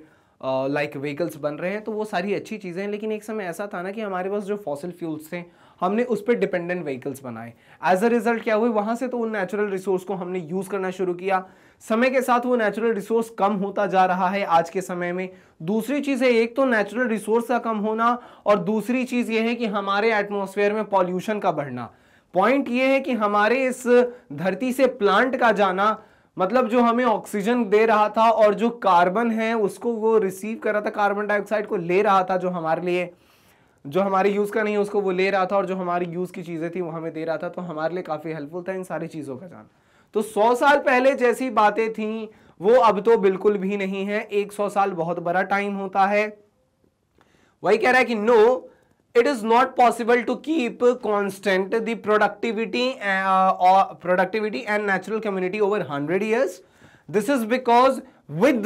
लाइक व्हीकल्स बन रहे हैं तो वो सारी अच्छी चीज़ें हैं लेकिन एक समय ऐसा था ना कि हमारे पास जो फॉसिल फ्यूल्स थे हमने उस पर डिपेंडेंट व्हीकल्स बनाए एज अ रिजल्ट क्या हुई वहाँ से तो उन नेचुरल रिसोर्स को हमने यूज़ करना शुरू किया समय के साथ वो नेचुरल रिसोर्स कम होता जा रहा है आज के समय में दूसरी चीज़ है एक तो नेचुरल रिसोर्स का कम होना और दूसरी चीज़ ये है कि हमारे एटमोसफेयर में पॉल्यूशन का बढ़ना पॉइंट ये है कि हमारे इस धरती से प्लांट का जाना मतलब जो हमें ऑक्सीजन दे रहा था और जो कार्बन है उसको वो रिसीव कर रहा था कार्बन डाइऑक्साइड को ले रहा था जो हमारे लिए जो हमारे यूज़ का नहीं है उसको वो ले रहा था और जो हमारी यूज़ की चीज़ें थी वो हमें दे रहा था तो हमारे लिए काफ़ी हेल्पफुल था इन सारी चीज़ों का जाना तो सौ साल पहले जैसी बातें थी वो अब तो बिल्कुल भी नहीं है एक सौ साल बहुत बड़ा टाइम होता है वही कह रहा है कि no it is not possible to keep constant the productivity productivity and natural community over hundred years this is because with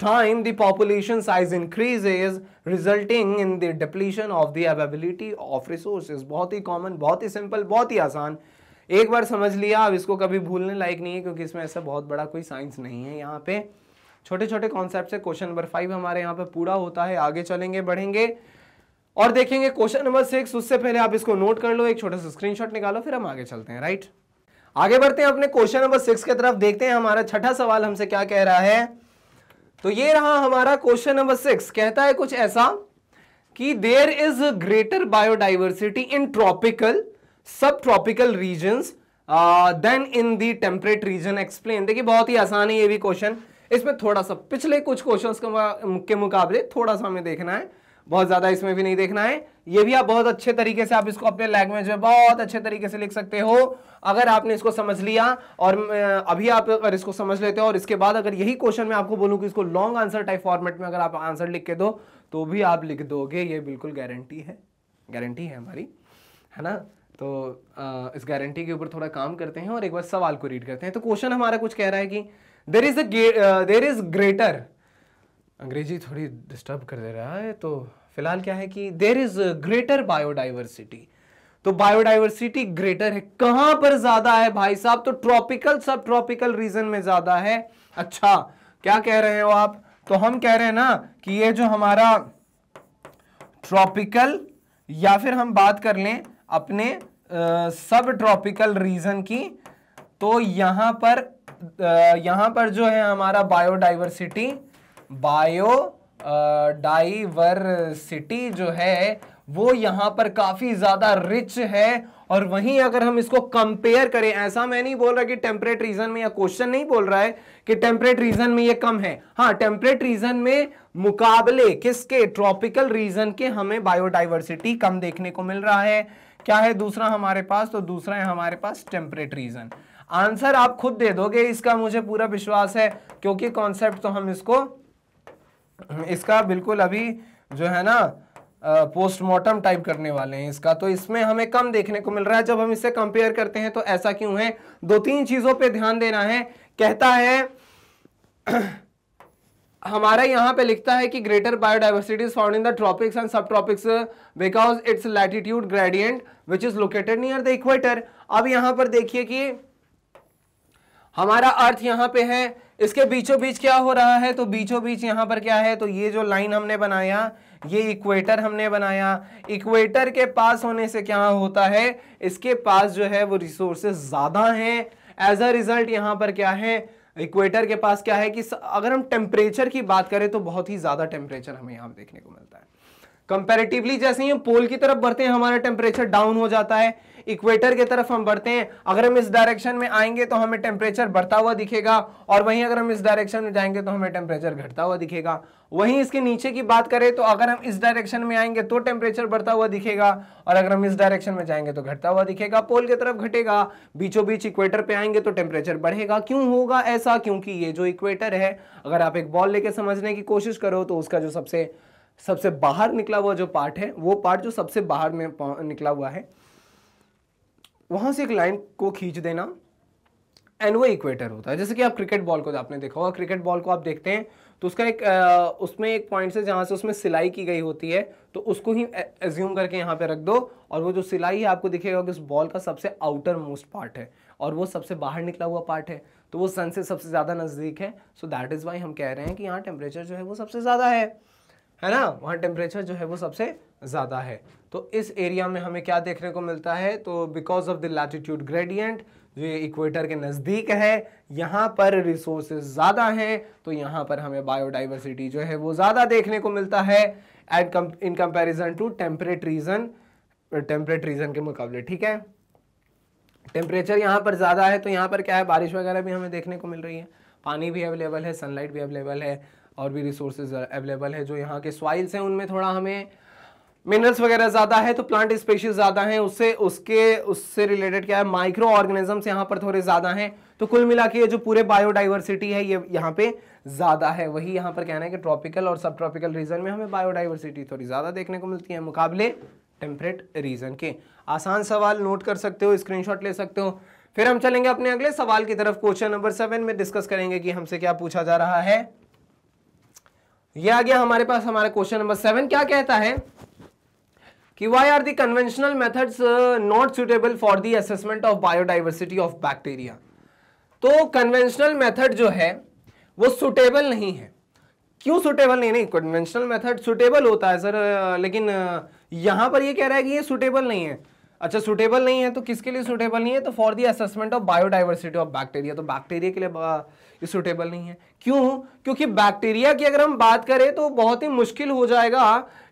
time the population size increase is resulting in the depletion of availability of resources बहुत ही common बहुत ही simple बहुत ही आसान एक बार समझ लिया अब इसको कभी भूलने लायक नहीं है क्योंकि इसमें ऐसा बहुत बड़ा कोई साइंस नहीं है यहाँ पे छोटे छोटे कॉन्सेप्ट से क्वेश्चन नंबर फाइव हमारे यहाँ पे पूरा होता है आगे चलेंगे बढ़ेंगे और देखेंगे क्वेश्चन नंबर सिक्स उससे पहले आप इसको नोट कर लो एक छोटा सा स्क्रीनशॉट निकालो फिर हम आगे चलते हैं राइट आगे बढ़ते हैं अपने क्वेश्चन नंबर सिक्स की तरफ देखते हैं हमारा छठा सवाल हमसे क्या कह रहा है तो ये रहा हमारा क्वेश्चन नंबर सिक्स कहता है कुछ ऐसा कि there is greater biodiversity in tropical tropical region than in the temperate region explain देखिए बहुत ही आसान है ये भी क्वेश्चन इसमें थोड़ा सा पिछले कुछ क्वेश्चन के मुकाबले थोड़ा सा हमें देखना है बहुत ज़्यादा इसमें भी नहीं देखना है ये भी आप बहुत अच्छे तरीके से आप इसको अपने लैंग्वेज में बहुत अच्छे तरीके से लिख सकते हो अगर आपने इसको समझ लिया और अभी आप अगर इसको समझ लेते हो और इसके बाद अगर यही क्वेश्चन में आपको बोलूँ कि इसको लॉन्ग आंसर टाइप फॉर्मेट में अगर आप आंसर लिख के दो तो भी आप लिख दोगे ये बिल्कुल गारंटी है गारंटी है हमारी है ना तो इस गारंटी के ऊपर थोड़ा काम करते हैं और एक बार सवाल को रीड करते हैं तो क्वेश्चन हमारा कुछ कह रहा है कि there is there is greater अंग्रेजी थोड़ी डिस्टर्ब कर दे रहा है तो फिलहाल क्या है कि देर इज़ ग्रेटर बायोडाइवर्सिटी तो बायोडाइवर्सिटी ग्रेटर है कहां पर ज़्यादा है भाई साहब तो ट्रॉपिकल सब ट्रॉपिकल रीजन में ज़्यादा है अच्छा क्या कह रहे हो आप तो हम कह रहे हैं ना कि ये जो हमारा ट्रॉपिकल या फिर हम बात कर लें अपने सब ट्रॉपिकल रीजन की तो यहां पर यहां पर जो है हमारा बायोडाइवर्सिटी बायो डाइवर्सिटी जो है वो यहां पर काफ़ी ज़्यादा रिच है और वहीं अगर हम इसको कंपेयर करें ऐसा मैं नहीं बोल रहा कि टेम्परेट रीजन में या क्वेश्चन नहीं बोल रहा है कि टेम्परेट रीजन में ये कम है हाँ टेम्परेट रीजन में मुकाबले किसके ट्रॉपिकल रीजन के हमें बायोडाइवर्सिटी कम देखने को मिल रहा है क्या है दूसरा हमारे पास तो दूसरा है हमारे पास टेम्परेट रीजन आंसर आप खुद दे दोगे इसका मुझे पूरा विश्वास है क्योंकि कॉन्सेप्ट तो हम इसको इसका बिल्कुल अभी जो है ना पोस्टमार्टम टाइप करने वाले हैं इसका तो इसमें हमें कम देखने को मिल रहा है जब हम इसे कंपेयर करते हैं तो ऐसा क्यों है दो तीन चीज़ों पे ध्यान देना है कहता है हमारा यहाँ पे लिखता है कि greater biodiversity is found in the tropics and subtropics because it's latitude gradient which is located near the equator अब यहां पर देखिए कि हमारा अर्थ यहां पे है इसके बीचों बीच क्या हो रहा है तो बीचों बीच यहां पर क्या है तो ये जो लाइन हमने बनाया ये इक्वेटर हमने बनाया इक्वेटर के पास होने से क्या होता है इसके पास जो है वो रिसोर्सेज ज़्यादा हैं एज अ रिजल्ट यहां पर क्या है इक्वेटर के पास क्या है कि अगर हम टेम्परेचर की बात करें तो बहुत ही ज़्यादा टेम्परेचर हमें पर देखने को मिलता है कंपेरेटिवली जैसे ही हम पोल की तरफ बढ़ते हैं हमारा टेम्परेचर डाउन हो जाता है इक्वेटर की तरफ हम बढ़ते हैं अगर हम इस डायरेक्शन में आएंगे तो हमें टेम्परेचर बढ़ता हुआ दिखेगा और वहीं अगर हम इस डायरेक्शन में जाएंगे तो हमें टेम्परेचर घटता हुआ दिखेगा वहीं इसके नीचे की बात करें तो अगर हम इस डायरेक्शन में आएंगे तो टेम्परेचर बढ़ता हुआ दिखेगा और अगर हम इस डायरेक्शन में जाएंगे तो घटता हुआ दिखेगा पोल की तरफ घटेगा बीचों बीच इक्वेटर पे आएंगे तो टेम्परेचर बढ़ेगा क्यों होगा ऐसा क्योंकि ये जो इक्वेटर है अगर आप एक बॉल लेके समझने की कोशिश करो तो उसका जो सबसे सबसे बाहर निकला हुआ जो पार्ट है वो पार्ट जो सबसे बाहर में निकला हुआ है वहाँ से एक लाइन को खींच देना एंड वो इक्वेटर होता है जैसे कि आप क्रिकेट बॉल को आपने देखा होगा क्रिकेट बॉल को आप देखते हैं तो उसका एक आ, उसमें एक पॉइंट से जहाँ से उसमें सिलाई की गई होती है तो उसको ही एज्यूम करके यहाँ पे रख दो और वो जो सिलाई है आपको दिखेगा कि उस बॉल का सबसे आउटर मोस्ट पार्ट है और वो सबसे बाहर निकला हुआ पार्ट है तो वो सन से सबसे ज़्यादा नज़दीक है सो दैट इज़ वाई हम कह रहे हैं कि यहाँ टेम्परेचर जो है वो सबसे ज़्यादा है है ना वहाँ टेम्परेचर जो है वो सबसे ज़्यादा है तो इस एरिया में हमें क्या देखने को मिलता है तो because of the latitude gradient जो ये इक्वेटर के नज़दीक है यहाँ पर रिसोर्सेज ज़्यादा हैं तो यहाँ पर हमें बायोडाइवर्सिटी जो है वो ज़्यादा देखने को मिलता है and in comparison to temperate region temperate region के मुकाबले ठीक है टेम्परेचर यहाँ पर ज़्यादा है तो यहाँ पर क्या है बारिश वगैरह भी हमें देखने को मिल रही है पानी भी अवेलेबल है सनलाइट भी अवेलेबल है और भी रिसोर्सेज अवेलेबल है जो यहाँ के सॉइल्स हैं उनमें थोड़ा हमें मिनरल्स वगैरह ज़्यादा है तो प्लांट स्पेशीज ज़्यादा हैं उससे उसके उससे रिलेटेड क्या है माइक्रो ऑर्गेनिजम्स यहाँ पर थोड़े ज़्यादा हैं तो कुल मिला के जो पूरे बायोडाइवर्सिटी है ये यहाँ पे ज़्यादा है वही यहाँ पर कहना है कि ट्रॉपिकल और सब ट्रॉपिकल रीजन में हमें बायोडाइवर्सिटी थोड़ी ज़्यादा देखने को मिलती है मुकाबले टेम्परेट रीजन के आसान सवाल नोट कर सकते हो शॉट ले सकते हो फिर हम चलेंगे अपने अगले सवाल की तरफ क्वेश्चन नंबर सेवन में डिस्कस करेंगे कि हमसे क्या पूछा जा रहा है ये आ गया हमारे पास हमारा क्वेश्चन नंबर सेवन क्या कहता है कि why are the conventional methods not suitable for the assessment of biodiversity of bacteria तो कन्वेंशनल मेथड जो है वो सुटेबल नहीं है क्यों सुटेबल नहीं नहीं कन्वेंशनल मेथड सुटेबल होता है सर uh, लेकिन uh, यहां पर ये कह रहा है कि ये सुटेबल नहीं है अच्छा सुटेबल नहीं है तो किसके लिए सुटेबल नहीं है तो for the assessment of biodiversity of bacteria तो बैक्टीरिया के लिए uh, सुटेबल नहीं है क्यों क्योंकि बैक्टीरिया की अगर हम बात करें तो बहुत ही मुश्किल हो जाएगा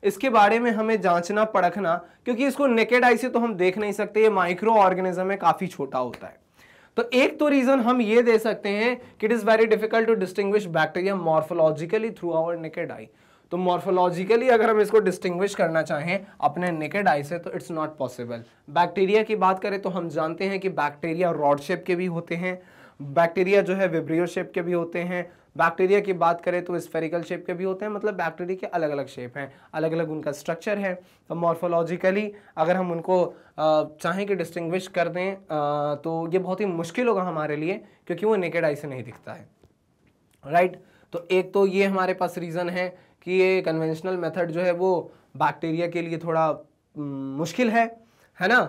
इसके बारे में हमें जांचना परखना क्योंकि इसको नेकेड आई से तो हम देख नहीं सकते ये माइक्रो ऑर्गेनिज्म है काफ़ी छोटा होता है तो एक तो रीजन हम ये दे सकते हैं कि it is very difficult to distinguish bacteria morphologically through our naked eye तो मॉर्फोलॉजिकली अगर हम इसको डिस्टिंग्विश करना चाहें अपने नेकेड आई से तो इट्स नॉट पॉसिबल बैक्टीरिया की बात करें तो हम जानते हैं कि बैक्टीरिया रॉड शेप के भी होते हैं बैक्टीरिया जो है विब्रियो शेप के भी होते हैं बैक्टीरिया की बात करें तो स्फेरिकल शेप के भी होते हैं मतलब बैक्टीरिया के अलग अलग शेप हैं अलग अलग उनका स्ट्रक्चर है तो मॉर्फोलॉजिकली अगर हम उनको चाहें कि डिस्टिंग्विश कर दें तो ये बहुत ही मुश्किल होगा हमारे लिए क्योंकि वो नेकेड आई से नहीं दिखता है राइट तो एक तो ये हमारे पास रीज़न है कि ये कन्वेंशनल मेथड जो है वो बैक्टीरिया के लिए थोड़ा मुश्किल है है ना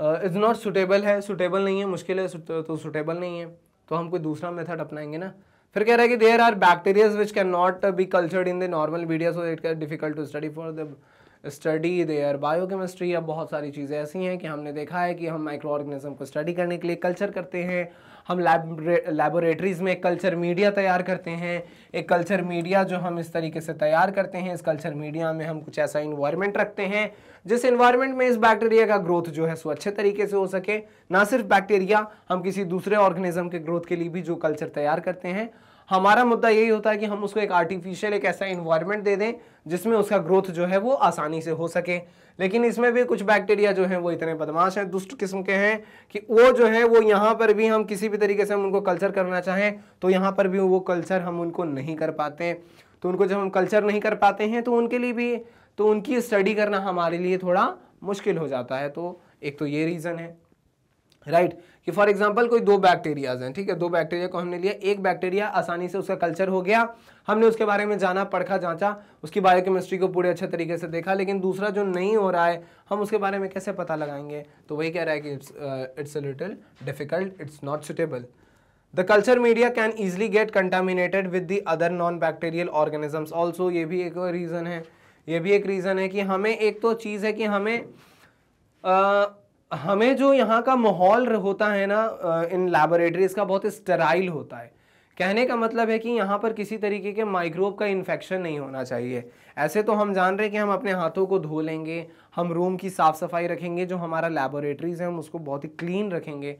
इज़ नॉट सुटेबल है सुटेबल नहीं है मुश्किल है तो सुटेबल नहीं है तो हम कोई दूसरा मेथड अपनाएंगे ना फिर कह रहा है कि there are bacterias which can not be cultured in the normal media so it difficult to study for the study their biochemistry अब बहुत सारी चीज़ें ऐसी हैं कि हमने देखा है कि हम माइक्रो ऑर्गेनिज्म को स्टडी करने के लिए कल्चर करते हैं हम लेबोरेटरीज में एक कल्चर मीडिया तैयार करते हैं एक कल्चर मीडिया जो हम इस तरीके से तैयार करते हैं इस कल्चर मीडिया में हम कुछ ऐसा इन्वायरमेंट रखते हैं जिस इन्वायरमेंट में इस बैक्टीरिया का ग्रोथ जो है सो अच्छे तरीके से हो सके ना सिर्फ बैक्टीरिया हम किसी दूसरे ऑर्गेनिज्म के ग्रोथ के लिए भी जो कल्चर तैयार करते हैं हमारा मुद्दा यही होता है कि हम उसको एक आर्टिफिशियल एक ऐसा इन्वायरमेंट दे दें जिसमें उसका ग्रोथ जो है वो आसानी से हो सके लेकिन इसमें भी कुछ बैक्टीरिया जो हैं वो इतने बदमाश हैं दुष्ट किस्म के हैं कि वो जो है वो यहाँ पर भी हम किसी भी तरीके से हम उनको कल्चर करना चाहें तो यहाँ पर भी वो कल्चर हम उनको नहीं कर पाते तो उनको जब हम कल्चर नहीं कर पाते हैं तो उनके लिए भी तो उनकी स्टडी करना हमारे लिए थोड़ा मुश्किल हो जाता है तो एक तो ये रीज़न है राइट right. कि फॉर एग्जांपल कोई दो बैक्टीरियाज हैं ठीक है दो बैक्टीरिया को हमने लिया एक बैक्टीरिया आसानी से उसका कल्चर हो गया हमने उसके बारे में जाना पढ़ा जांचा उसकी बायोकेमिस्ट्री को पूरे अच्छे तरीके से देखा लेकिन दूसरा जो नहीं हो रहा है हम उसके बारे में कैसे पता लगाएंगे तो वही कह रहा है कि it's little difficult it's not suitable the culture media can easily get contaminated with the other non bacterial organisms also ये भी एक रीज़न है ये भी एक रीज़न है कि हमें एक तो चीज़ है कि हमें आ, uh, हमें जो यहाँ का माहौल होता है ना इन लेबोरेटरीज का बहुत स्टराइल होता है कहने का मतलब है कि यहाँ पर किसी तरीके के माइक्रोब का इन्फेक्शन नहीं होना चाहिए ऐसे तो हम जान रहे हैं कि हम अपने हाथों को धो लेंगे हम रूम की साफ़ सफाई रखेंगे जो हमारा लेबोरेटरीज है हम उसको बहुत ही क्लीन रखेंगे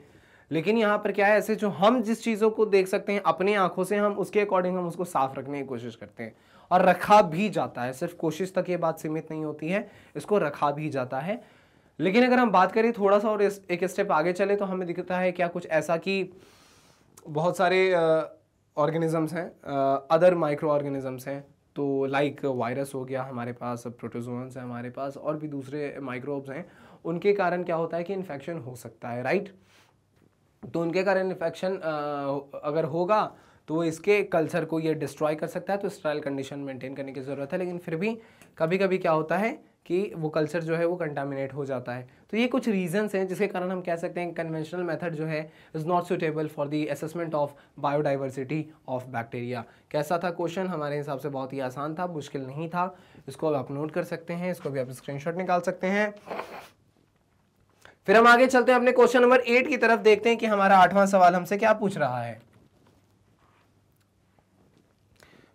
लेकिन यहाँ पर क्या है ऐसे जो हम जिस चीज़ों को देख सकते हैं अपनी आंखों से हम उसके अकॉर्डिंग हम उसको साफ़ रखने की कोशिश करते हैं और रखा भी जाता है सिर्फ कोशिश तक ये बात सीमित नहीं होती है इसको रखा भी जाता है लेकिन अगर हम बात करें थोड़ा सा और एक स्टेप आगे चले तो हमें दिखता है क्या कुछ ऐसा कि बहुत सारे ऑर्गेनिजम्स हैं अदर माइक्रो ऑर्गेनिजम्स हैं तो लाइक like, वायरस हो गया हमारे पास प्रोटोजोन्स हैं हमारे पास और भी दूसरे माइक्रोब्स हैं उनके कारण क्या होता है कि इन्फेक्शन हो सकता है राइट तो उनके कारण इन्फेक्शन अगर होगा तो वो इसके कल्चर को ये डिस्ट्रॉय कर सकता है तो स्ट्राइल कंडीशन मेंटेन करने की ज़रूरत है लेकिन फिर भी कभी कभी क्या होता है कि वो कल्चर जो है वो कंटामिनेट हो जाता है तो ये कुछ रीजंस हैं जिसके कारण हम कह सकते हैं कन्वेंशनल मेथड जो है is not suitable for the assessment of biodiversity of bacteria कैसा था क्वेश्चन हमारे हिसाब से बहुत ही आसान था मुश्किल नहीं था इसको आप नोट कर सकते हैं इसको भी आप स्क्रीनशॉट निकाल सकते हैं फिर हम आगे चलते हैं अपने क्वेश्चन नंबर एट की तरफ देखते हैं कि हमारा आठवां सवाल हमसे क्या पूछ रहा है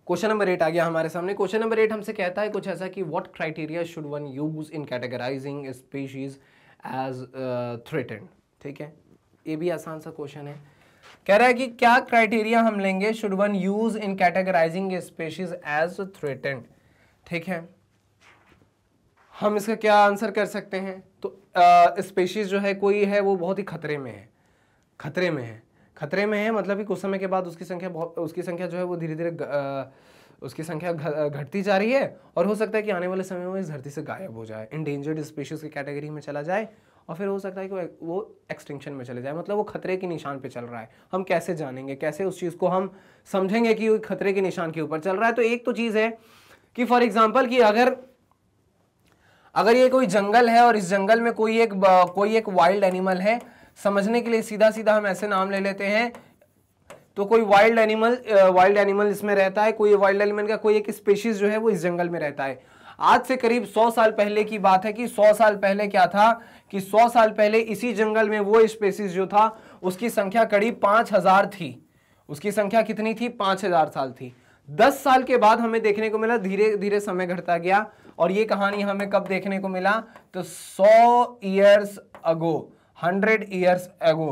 क्वेश्चन नंबर एट आ गया हमारे सामने क्वेश्चन नंबर एट हमसे कहता है कुछ ऐसा कि what criteria should one use in categorising species as threatened ठीक है ये भी आसान सा क्वेश्चन है कह रहा है कि क्या क्राइटेरिया हम लेंगे should one use in categorising species as threatened ठीक है हम इसका क्या आंसर कर सकते हैं तो स्पेशीज़ uh, जो है कोई है वो बहुत ही खतरे में है खतरे में है खतरे में है मतलब कि कुछ समय के बाद उसकी संख्या उसकी संख्या जो है वो धीरे धीरे उसकी संख्या घटती जा रही है और हो सकता है कि आने वाले समय में इस धरती से गायब हो जाए इंडेंजर्ड स्पीशीज़ की कैटेगरी में चला जाए और फिर हो सकता है कि वो एक्सटिंक्शन में चले जाए मतलब वो खतरे के निशान पे चल रहा है हम कैसे जानेंगे कैसे उस चीज़ को हम समझेंगे कि खतरे के निशान के ऊपर चल रहा है तो एक तो चीज़ है कि फॉर एग्जाम्पल कि अगर अगर ये कोई जंगल है और इस जंगल में कोई एक कोई एक वाइल्ड एनिमल है समझने के लिए सीधा सीधा हम ऐसे नाम ले लेते हैं तो कोई वाइल्ड एनिमल वाइल्ड एनिमल इसमें रहता है कोई वाइल्ड एनिमल का कोई एक स्पेशीज जो है वो इस जंगल में रहता है आज से करीब 100 साल पहले की बात है कि 100 साल पहले क्या था कि 100 साल पहले इसी जंगल में वो स्पेसीज जो था उसकी संख्या करीब 5000 थी उसकी संख्या कितनी थी 5000 साल थी 10 साल के बाद हमें देखने को मिला धीरे धीरे समय घटता गया और ये कहानी हमें कब देखने को मिला तो 100 years ago hundred years ago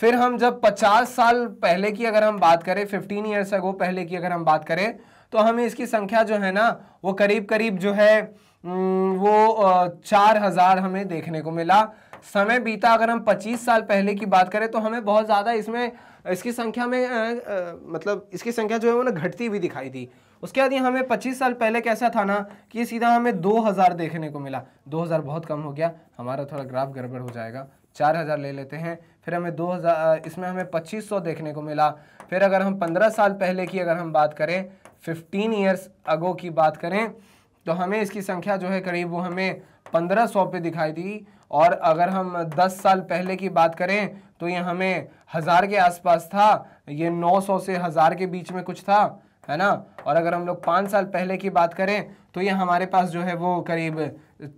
फिर हम जब पचास साल पहले की अगर हम बात करें फिफ्टीन ईयर्स एगो पहले की अगर हम बात करें तो हमें इसकी संख्या जो है ना वो करीब करीब जो है वो चार हज़ार हमें देखने को मिला समय बीता अगर हम 25 साल पहले की बात करें तो हमें बहुत ज़्यादा इसमें इसकी संख्या में आ, आ, मतलब इसकी संख्या जो है वो ना घटती हुई दिखाई दी उसके बाद ये हमें 25 साल पहले कैसा था ना कि सीधा हमें 2000 देखने को मिला 2000 बहुत कम हो गया हमारा थोड़ा ग्राफ गड़बड़ हो जाएगा चार हज़ार ले लेते हैं फिर हमें दो हज़ार इसमें हमें पच्चीस सौ देखने को मिला फिर अगर हम पंद्रह साल पहले की अगर हम बात करें फिफ्टीन ईयर्स अगो की बात करें तो हमें इसकी संख्या जो है करीब वो हमें पंद्रह सौ पे दिखाई दी और अगर हम दस साल पहले की बात करें तो ये हमें हज़ार के आसपास था ये नौ सौ से हज़ार के बीच में कुछ था है ना और अगर हम लोग पाँच साल पहले की बात करें तो ये हमारे पास जो है वो करीब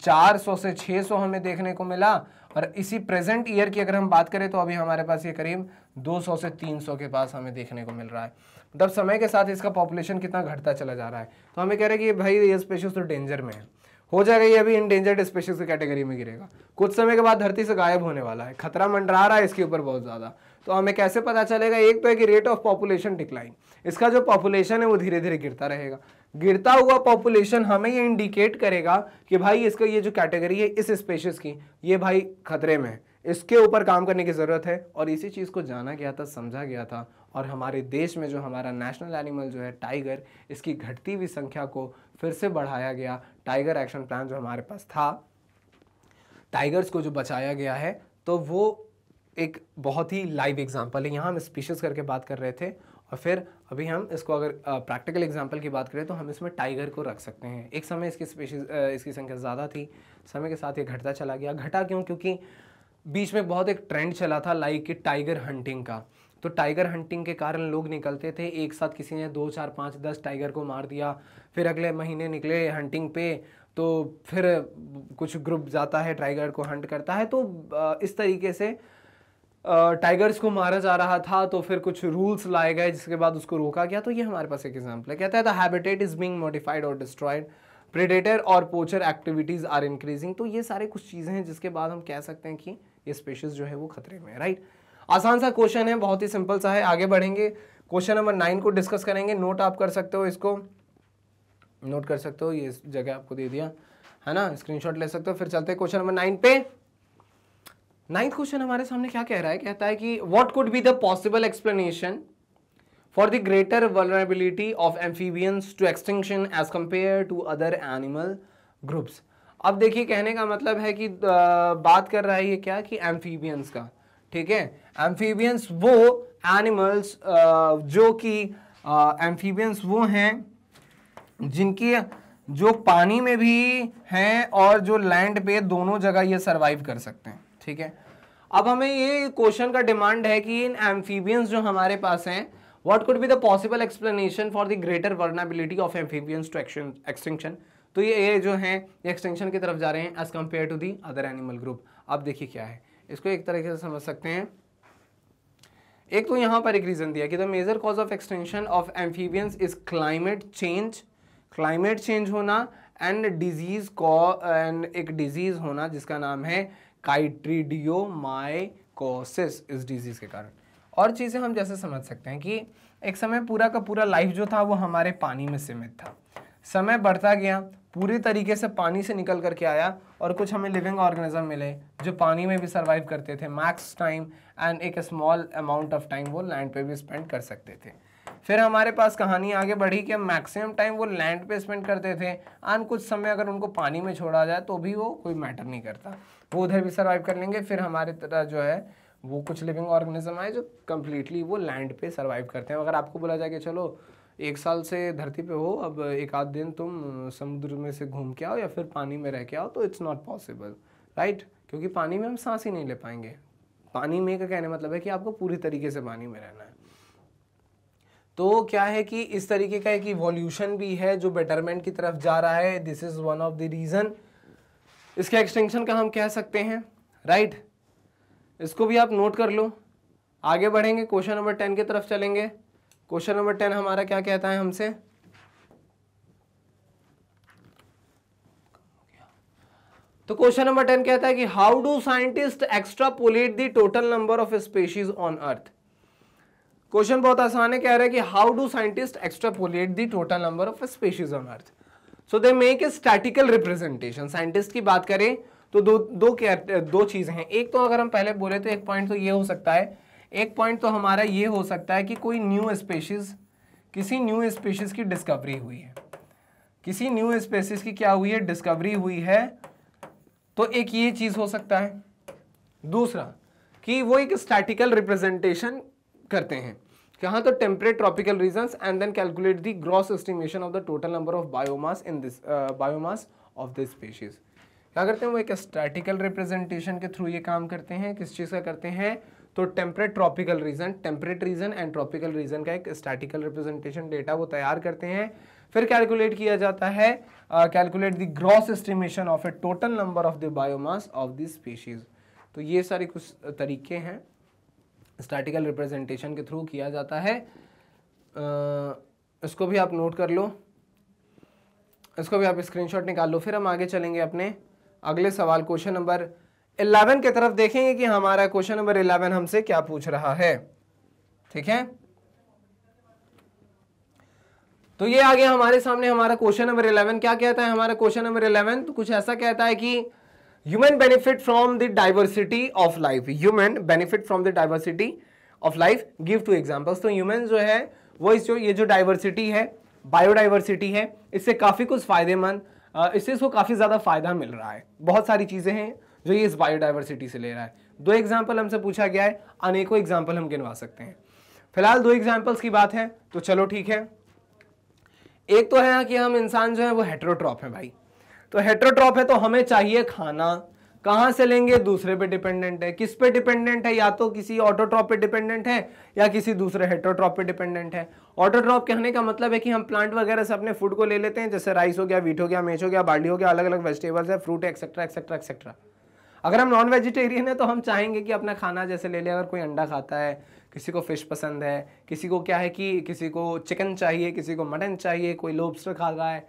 400 से 600 हमें देखने को मिला और इसी प्रेजेंट ईयर की अगर हम बात करें तो अभी हमारे पास ये करीब 200 से 300 के पास हमें देखने को मिल रहा है मतलब समय के साथ इसका पॉपुलेशन कितना घटता चला जा रहा है तो हमें कह रहे हैं कि भाई ये स्पेशीज तो डेंजर में है हो जाएगा ये अभी इंडेंजर्ड स्पेशीज की कैटेगरी में गिरेगा कुछ समय के बाद धरती से गायब होने वाला है खतरा मंडरा रहा है इसके ऊपर बहुत ज़्यादा तो हमें कैसे पता चलेगा एक तो है कि रेट ऑफ पॉपुलेशन डिक्लाइन इसका जो पॉपुलेशन है वो धीरे धीरे गिरता रहेगा गिरता हुआ पॉपुलेशन हमें ये इंडिकेट करेगा कि भाई इसका ये जो कैटेगरी है इस स्पेशीज की ये भाई खतरे में है इसके ऊपर काम करने की ज़रूरत है और इसी चीज़ को जाना गया था समझा गया था और हमारे देश में जो हमारा नेशनल एनिमल जो है टाइगर इसकी घटती हुई संख्या को फिर से बढ़ाया गया टाइगर एक्शन प्लान जो हमारे पास था टाइगर्स को जो बचाया गया है तो वो एक बहुत ही लाइव एग्जाम्पल है यहाँ हम स्पीशीज़ करके बात कर रहे थे और फिर अभी हम इसको अगर प्रैक्टिकल एग्जाम्पल की बात करें तो हम इसमें टाइगर को रख सकते हैं एक समय इसकी स्पेशीज इसकी संख्या ज़्यादा थी समय के साथ ये घटता चला गया घटा क्यों क्योंकि बीच में बहुत एक ट्रेंड चला था लाइक कि टाइगर हंटिंग का तो टाइगर हंटिंग के कारण लोग निकलते थे एक साथ किसी ने दो चार पाँच दस टाइगर को मार दिया फिर अगले महीने निकले हंटिंग पे तो फिर कुछ ग्रुप जाता है टाइगर को हंट करता है तो इस तरीके से टाइगर्स को मारा जा रहा था तो फिर कुछ रूल्स लाए गए जिसके बाद उसको रोका गया तो ये हमारे पास एक एग्जाम्पल है कहता है the habitat is being modified और डिस्ट्रॉयड प्रेडेटर और पोचर एक्टिविटीज़ आर इंक्रीजिंग तो ये सारे कुछ चीज़ें हैं जिसके बाद हम कह सकते हैं कि ये स्पेशस जो है वो खतरे में है राइट आसान सा क्वेश्चन है बहुत ही सिंपल सा है आगे बढ़ेंगे क्वेश्चन नंबर नाइन को डिस्कस करेंगे नोट आप कर सकते हो इसको नोट कर सकते हो ये जगह आपको दे दिया है ना स्क्रीनशॉट ले सकते हो फिर चलते हैं क्वेश्चन नंबर नाइन पे नाइन्थ क्वेश्चन हमारे सामने क्या कह रहा है कहता है कि what could be the possible explanation for the greater vulnerability of amphibians to extinction as compare to other animal groups अब देखिए कहने का मतलब है कि बात कर रहा है ये क्या कि एम्फीबियंस का ठीक है एम्फीबियंस वो एनिमल्स जो कि एम्फीबियंस वो हैं जिनकी जो पानी में भी हैं और जो लैंड पे दोनों जगह ये सर्वाइव कर सकते हैं ठीक है अब हमें ये क्वेश्चन का डिमांड है कि इन एम्फीबियंस जो हमारे पास हैं what could be the possible explanation for the greater vulnerability of amphibians to action extinction तो ये ये जो हैं ये एक्सटेंशन की तरफ जा रहे हैं as compare to the other animal group अब देखिए क्या है इसको एक तरीके से समझ सकते हैं एक तो यहाँ पर एक रीज़न दिया कि the major cause of extension of amphibians is climate change climate change होना एंड डिजीज़ एंड एक डिजीज़ होना जिसका नाम है काइट्रीडियोमाइकोसिस इस डिजीज़ के कारण और चीज़ें हम जैसे समझ सकते हैं कि एक समय पूरा का पूरा लाइफ जो था वो हमारे पानी में सीमित था समय बढ़ता गया पूरी तरीके से पानी से निकल करके आया और कुछ हमें लिविंग ऑर्गेनिज्म मिले जो पानी में भी सर्वाइव करते थे मैक्स टाइम एंड एक स्मॉल अमाउंट ऑफ टाइम वो लैंड पे भी स्पेंड कर सकते थे फिर हमारे पास कहानी आगे बढ़ी कि मैक्सिमम टाइम वो लैंड पे स्पेंड करते थे एंड कुछ समय अगर उनको पानी में छोड़ा जाए तो भी वो कोई मैटर नहीं करता वो उधर भी सर्वाइव कर लेंगे फिर हमारे तरह जो है वो कुछ लिविंग ऑर्गेनिज्म है जो कम्प्लीटली वो लैंड पे सर्वाइव करते हैं अगर आपको बोला जाए कि चलो एक साल से धरती पे हो अब एक आध दिन तुम समुद्र में से घूम के आओ या फिर पानी में रह के आओ तो इट्स नॉट पॉसिबल राइट क्योंकि पानी में हम सांस ही नहीं ले पाएंगे पानी में का कहने मतलब है कि आपको पूरी तरीके से पानी में रहना है तो क्या है कि इस तरीके का एक इवोल्यूशन भी है जो बेटरमेंट की तरफ जा रहा है this is one of the reason इसके एक्सटेंशन का हम कह सकते हैं राइट right? इसको भी आप नोट कर लो आगे बढ़ेंगे क्वेश्चन नंबर टेन की तरफ चलेंगे क्वेश्चन नंबर टेन हमारा क्या कहता है हमसे तो क्वेश्चन नंबर टेन कहता है कि how do scientist extrapolate the total number of species on earth question बहुत आसान है कह रहा है कि how do scientist extrapolate the total number of species on earth so they make a statistical representation scientist की बात करें तो दो दो क्या दो चीज़ें हैं एक तो अगर हम पहले बोले तो एक पॉइंट तो ये हो सकता है एक पॉइंट तो हमारा ये हो सकता है कि कोई न्यू स्पेशीज़ किसी न्यू स्पेशीज़ की डिस्कवरी हुई है किसी न्यू स्पेसीज की क्या हुई है डिस्कवरी हुई है तो एक ये चीज़ हो सकता है दूसरा कि वो एक स्टैटिकल रिप्रेजेंटेशन करते हैं कहाँ तो temperate tropical region and then calculate the gross estimation of the total number of biomass in this biomass of this species क्या करते हैं वो एक स्टैटिकल रिप्रेजेंटेशन के थ्रू ये काम करते हैं किस चीज़ का करते हैं तो temperate tropical region temperate region and tropical region का एक स्टैटिकल रिप्रेजेंटेशन डेटा वो तैयार करते हैं फिर कैलकुलेट किया जाता है calculate the gross estimation of a total number of the biomass of the species तो ये सारे कुछ तरीके हैं स्टैटिकल रिप्रेजेंटेशन के थ्रू किया जाता है इसको भी आप नोट कर लो इसको भी आप स्क्रीनशॉट निकाल लो फिर हम आगे चलेंगे अपने अगले सवाल क्वेश्चन नंबर इलेवन के तरफ देखेंगे कि हमारा क्वेश्चन नंबर इलेवन हमसे क्या पूछ रहा है ठीक है तो ये आ गया हमारे सामने हमारा क्वेश्चन नंबर इलेवन क्या कहता है हमारा क्वेश्चन नंबर इलेवन तो कुछ ऐसा कहता है कि human benefit from the diversity of life human benefit from the diversity of life give two examples तो ह्यूमन जो है वो इस जो ये जो डाइवर्सिटी है बायोडाइवर्सिटी है इससे काफ़ी कुछ फ़ायदेमंद इससे इसको काफ़ी ज़्यादा फ़ायदा मिल रहा है बहुत सारी चीज़ें हैं जो ये इस बायोडाइवर्सिटी से ले रहा है दो एग्जाम्पल हमसे पूछा गया है अनेकों एग्जाम्पल हम गिनवा सकते हैं फिलहाल दो एग्जाम्पल्स की बात है तो चलो ठीक है एक तो है कि हम इंसान जो है वो हेट्रोट्रॉप है भाई तो हेट्रोट्रॉप है तो हमें चाहिए खाना कहाँ से लेंगे दूसरे पे डिपेंडेंट है किस पे डिपेंडेंट है या तो किसी ऑटोट्रॉप पे डिपेंडेंट है या किसी दूसरे हेट्रोट्रॉप पे डिपेंडेंट है ऑटोट्रॉप कहने का मतलब है कि हम प्लांट वगैरह से अपने फूड को ले लेते हैं जैसे राइस हो गया वीट हो गया मेच हो गया बाल्टी हो गया अलग अलग वेजिटेबल्स है फ्रूट एक्सेट्रा एक्सेट्रा एक्सेट्रा अगर हम नॉन वेजिटेरियन है तो हम चाहेंगे कि अपना खाना जैसे ले लें अगर कोई अंडा खाता है किसी को फिश पसंद है किसी को क्या है कि किसी को चिकन चाहिए किसी को मटन चाहिए कोई लोब्स्टर खा रहा है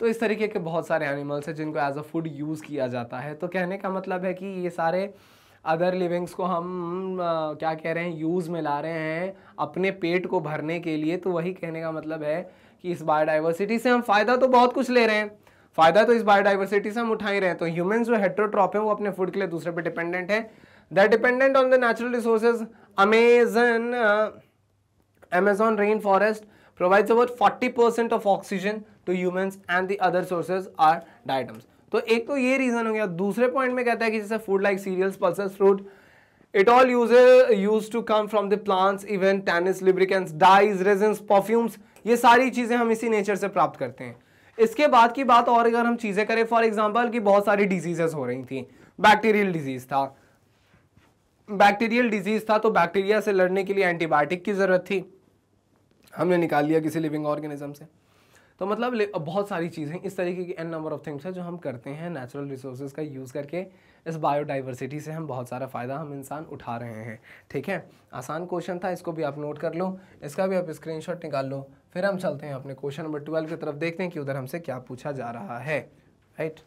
तो इस तरीके के बहुत सारे एनिमल्स हैं जिनको एज अ फूड यूज़ किया जाता है तो कहने का मतलब है कि ये सारे अदर लिविंग्स को हम आ, क्या कह रहे हैं यूज़ में ला रहे हैं अपने पेट को भरने के लिए तो वही कहने का मतलब है कि इस बायोडाइवर्सिटी से हम फ़ायदा तो बहुत कुछ ले रहे हैं फ़ायदा तो इस बायोडाइवर्सिटी से हम उठा ही रहे हैं तो ह्यूमन जो हेट्रोट्रॉप है वो अपने फूड के लिए दूसरे पर डिपेंडेंट है the dependent on the natural resources Amazon Amazon rain forest provides about 40% of oxygen to humans and the other sources are diatoms. तो एक तो ये रीज़न हो गया दूसरे पॉइंट में कहता है कि जैसे food like cereals pulses fruit it all use use to come from the plants even tannins lubricants dyes resins perfumes ये सारी चीज़ें हम इसी नेचर से प्राप्त करते हैं इसके बाद की बात और अगर हम चीज़ें करें फॉर एग्जाम्पल कि बहुत सारी डिजीजेस हो रही थी बैक्टीरियल डिजीज़ था बैक्टीरियल डिजीज़ था तो बैक्टीरिया से लड़ने के लिए एंटीबायोटिक की ज़रूरत थी हमने निकाल लिया किसी लिविंग ऑर्गेनिज्म से तो मतलब बहुत सारी चीज़ें इस तरीके की एन नंबर ऑफ थिंग्स है जो हम करते हैं नेचुरल रिसोर्सेज का यूज़ करके इस बायोडाइवर्सिटी से हम बहुत सारा फ़ायदा हम इंसान उठा रहे हैं ठीक है आसान क्वेश्चन था इसको भी आप नोट कर लो इसका भी आप स्क्रीनशॉट निकाल लो फिर हम चलते हैं अपने क्वेश्चन नंबर ट्वेल्व की तरफ देखते हैं कि उधर हमसे क्या पूछा जा रहा है राइट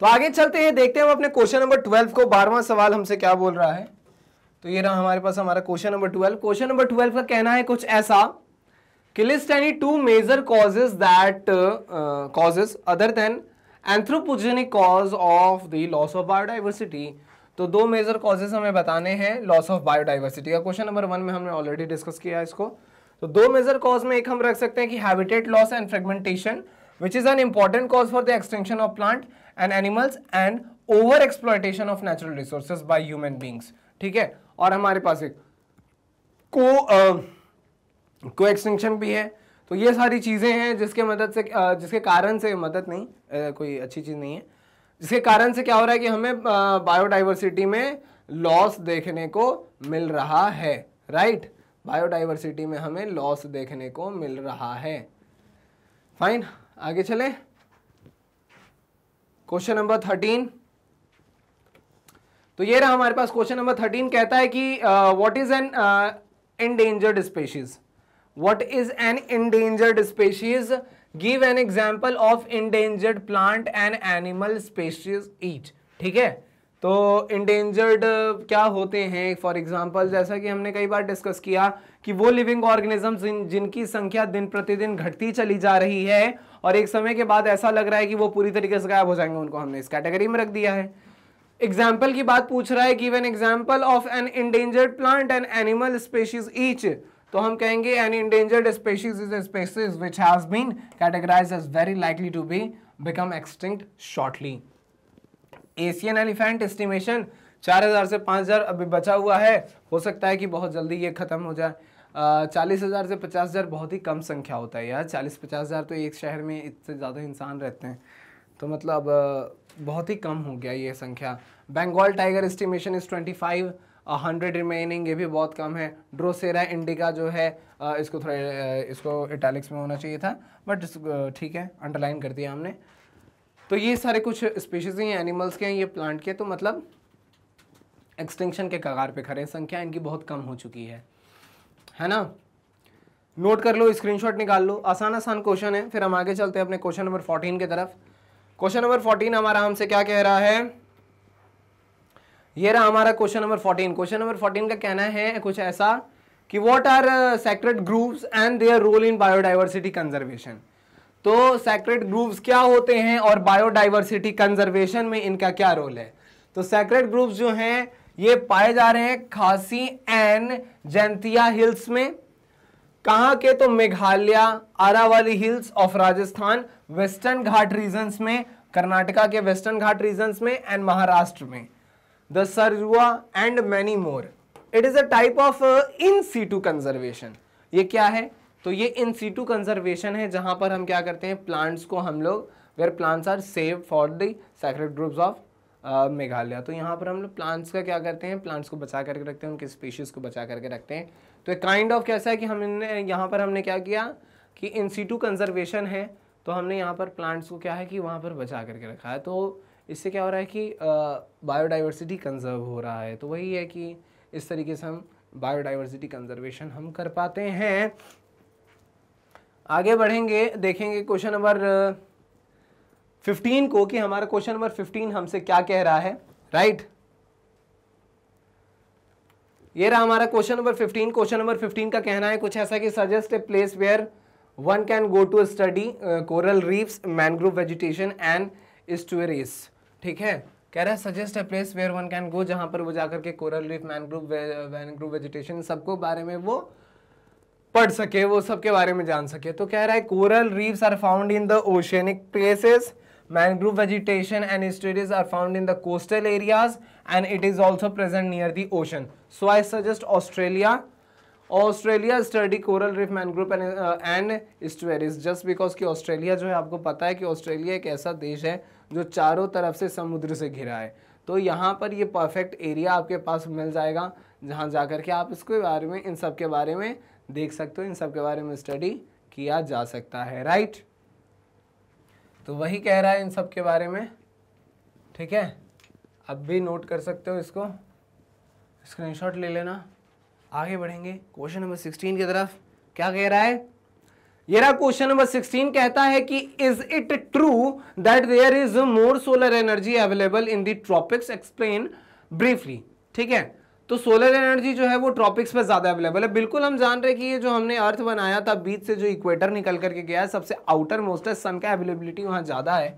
तो आगे चलते हैं देखते हैं हम अपने क्वेश्चन नंबर ट्वेल्व को बारहवां सवाल हमसे क्या बोल रहा है तो ये रहा हमारे पास हमारा question number twelve question number twelve का कहना है कुछ ऐसा कि list any two major causes that causes other than anthropogenic cause of the loss of biodiversity तो दो मेजर कॉजेज हमें बताने हैं लॉस ऑफ बायोडाइवर्सिटी का क्वेश्चन नंबर वन में हमने ऑलरेडी डिस्कस किया इसको तो दो मेजर कॉज में एक हम रख सकते हैं कि habitat loss and fragmentation which is an important cause for the extinction of plant and animals and over exploitation of natural resources by human beings ठीक है और हमारे पास एक को को एक्सटेंशन भी है तो ये सारी चीज़ें हैं जिसके मदद से जिसके कारण से मदद नहीं कोई अच्छी चीज़ नहीं है जिसके कारण से क्या हो रहा है कि हमें बायोडाइवर्सिटी में लॉस देखने को मिल रहा है राइट बायोडाइवर्सिटी में हमें लॉस देखने को मिल रहा है फाइन आगे चलें क्वेश्चन नंबर थर्टीन तो ये रहा हमारे पास क्वेश्चन नंबर थर्टीन कहता है कि what is an endangered species what is an endangered species give an example of endangered plant and animal species each ठीक है तो इंडेंजर्ड uh, क्या होते हैं फॉर एग्जाम्पल जैसा कि हमने कई बार डिस्कस किया कि वो लिविंग ऑर्गेनिजम्स जिन, जिनकी संख्या दिन प्रतिदिन घटती चली जा रही है और एक समय के बाद ऐसा लग रहा है कि वो पूरी तरीके से गायब हो जाएंगे उनको हमने इस कैटेगरी में रख दिया है एग्जाम्पल की बात पूछ रहा है give example of an endangered plant and animal species each तो हम कहेंगे an endangered species is species which has been categorize as very likely to be become extinct shortly Asian elephant estimation चार हज़ार से पाँच हज़ार अभी बचा हुआ है हो सकता है कि बहुत जल्दी ये ख़त्म हो जाए चालीस हज़ार से पचास हज़ार बहुत ही कम संख्या होता है यार चालीस पचास हज़ार तो एक शहर में इससे ज़्यादा इंसान रहते हैं तो मतलब बहुत ही कम हो गया ये संख्या Bengal tiger estimation is twenty five hundred remaining ये भी बहुत कम है ड्रोसेरा इंडिका जो है इसको थोड़ा इसको इटैलिक्स में होना चाहिए था बट ठीक है अंडरलाइन कर दिया हमने तो ये सारे कुछ स्पीशीज़ हैं एनिमल्स के हैं ये प्लांट के तो मतलब एक्सटेंशन के कगार पे खड़े संख्या इनकी बहुत कम हो चुकी है है ना नोट कर लो स्क्रीनशॉट निकाल लो आसान आसान क्वेश्चन है फिर हम आगे चलते हैं अपने क्वेश्चन नंबर फोर्टीन की तरफ क्वेश्चन नंबर फोर्टीन हमारा हमसे क्या कह रहा है ये रहा हमारा question number fourteen question number fourteen का कहना है कुछ ऐसा कि what are sacred groves and their role in biodiversity conservation तो सेक्रेट ग्रुप्स क्या होते हैं और बायोडाइवर्सिटी कंजर्वेशन में इनका क्या रोल है तो सेक्रेट ग्रुप्स जो हैं ये पाए जा रहे हैं खासी एंड जैंतिया हिल्स में कहाँ के तो Meghalaya Aravalli hills of Rajasthan western Ghat region में कर्नाटका के वेस्टर्न घाट रीजन में एंड महाराष्ट्र में the Sarguja and many more it is a type of in situ conservation ये क्या है तो ये इन सीटू कंजर्वेशन है जहां पर हम क्या करते हैं प्लांट्स को हम लोग where plants are save for the sacred groves of Meghalaya तो यहाँ पर हम लोग प्लांट्स का क्या करते हैं प्लांट्स को बचा करके रखते हैं उनके स्पीशीज़ को बचा करके रखते हैं तो एक काइंड ऑफ कैसा है कि हमने यहाँ पर हमने क्या किया कि इन सीटू कंजर्वेशन है तो हमने यहाँ पर प्लांट्स को क्या है कि वहाँ पर बचा करके रखा है तो इससे क्या हो रहा है कि बायोडाइवर्सिटी कंजर्व हो रहा है तो वही है कि इस तरीके से हम बायोडाइवर्सिटी कंजर्वेशन हम कर पाते हैं आगे बढ़ेंगे देखेंगे क्वेश्चन नंबर फिफ्टीन को कि हमारा क्वेश्चन नंबर फिफ्टीन हमसे क्या कह रहा है राइट right? ये रहा हमारा question number fifteen question number fifteen का कहना है कुछ ऐसा कि suggest a place where one can go to study coral reefs mangrove vegetation and and ठीक है कह रहा है suggest a place where one can go जहाँ पर वो जाकर के coral reef mangrove mangrove vegetation सबको बारे में वो पढ़ सके वो सबके बारे में जान सके तो कह रहा है coral reefs are found in the oceanic places mangrove vegetation and estuaries are found in the coastal areas and it is also present near the ocean so I suggest Australia Australia study coral reef mangrove and and estuaries just because कि Australia जो है आपको पता है कि Australia एक ऐसा देश है जो चारों तरफ से समुद्र से घिरा है तो यहाँ पर ये परफेक्ट एरिया आपके पास मिल जाएगा जहाँ जा कर के आप इसके बारे में इन सब के बारे में देख सकते हो इन सब के बारे में स्टडी किया जा सकता है राइट तो वही कह रहा है इन सब के बारे में ठीक है अब भी नोट कर सकते हो इसको स्क्रीनशॉट ले लेना आगे बढ़ेंगे क्वेश्चन नंबर सिक्सटीन की तरफ क्या कह रहा है ये रहा क्वेश्चन नंबर 16 कहता है कि is it true that there is more solar energy available in the tropics explain briefly ठीक है तो सोलर एनर्जी जो है वो ट्रॉपिक्स में ज़्यादा अवेलेबल है बिल्कुल हम जान रहे हैं कि ये जो हमने अर्थ बनाया था बीच से जो इक्वेटर निकल करके गया है सबसे आउटर मोस्ट है सन का अवेलेबिलिटी वहां ज़्यादा है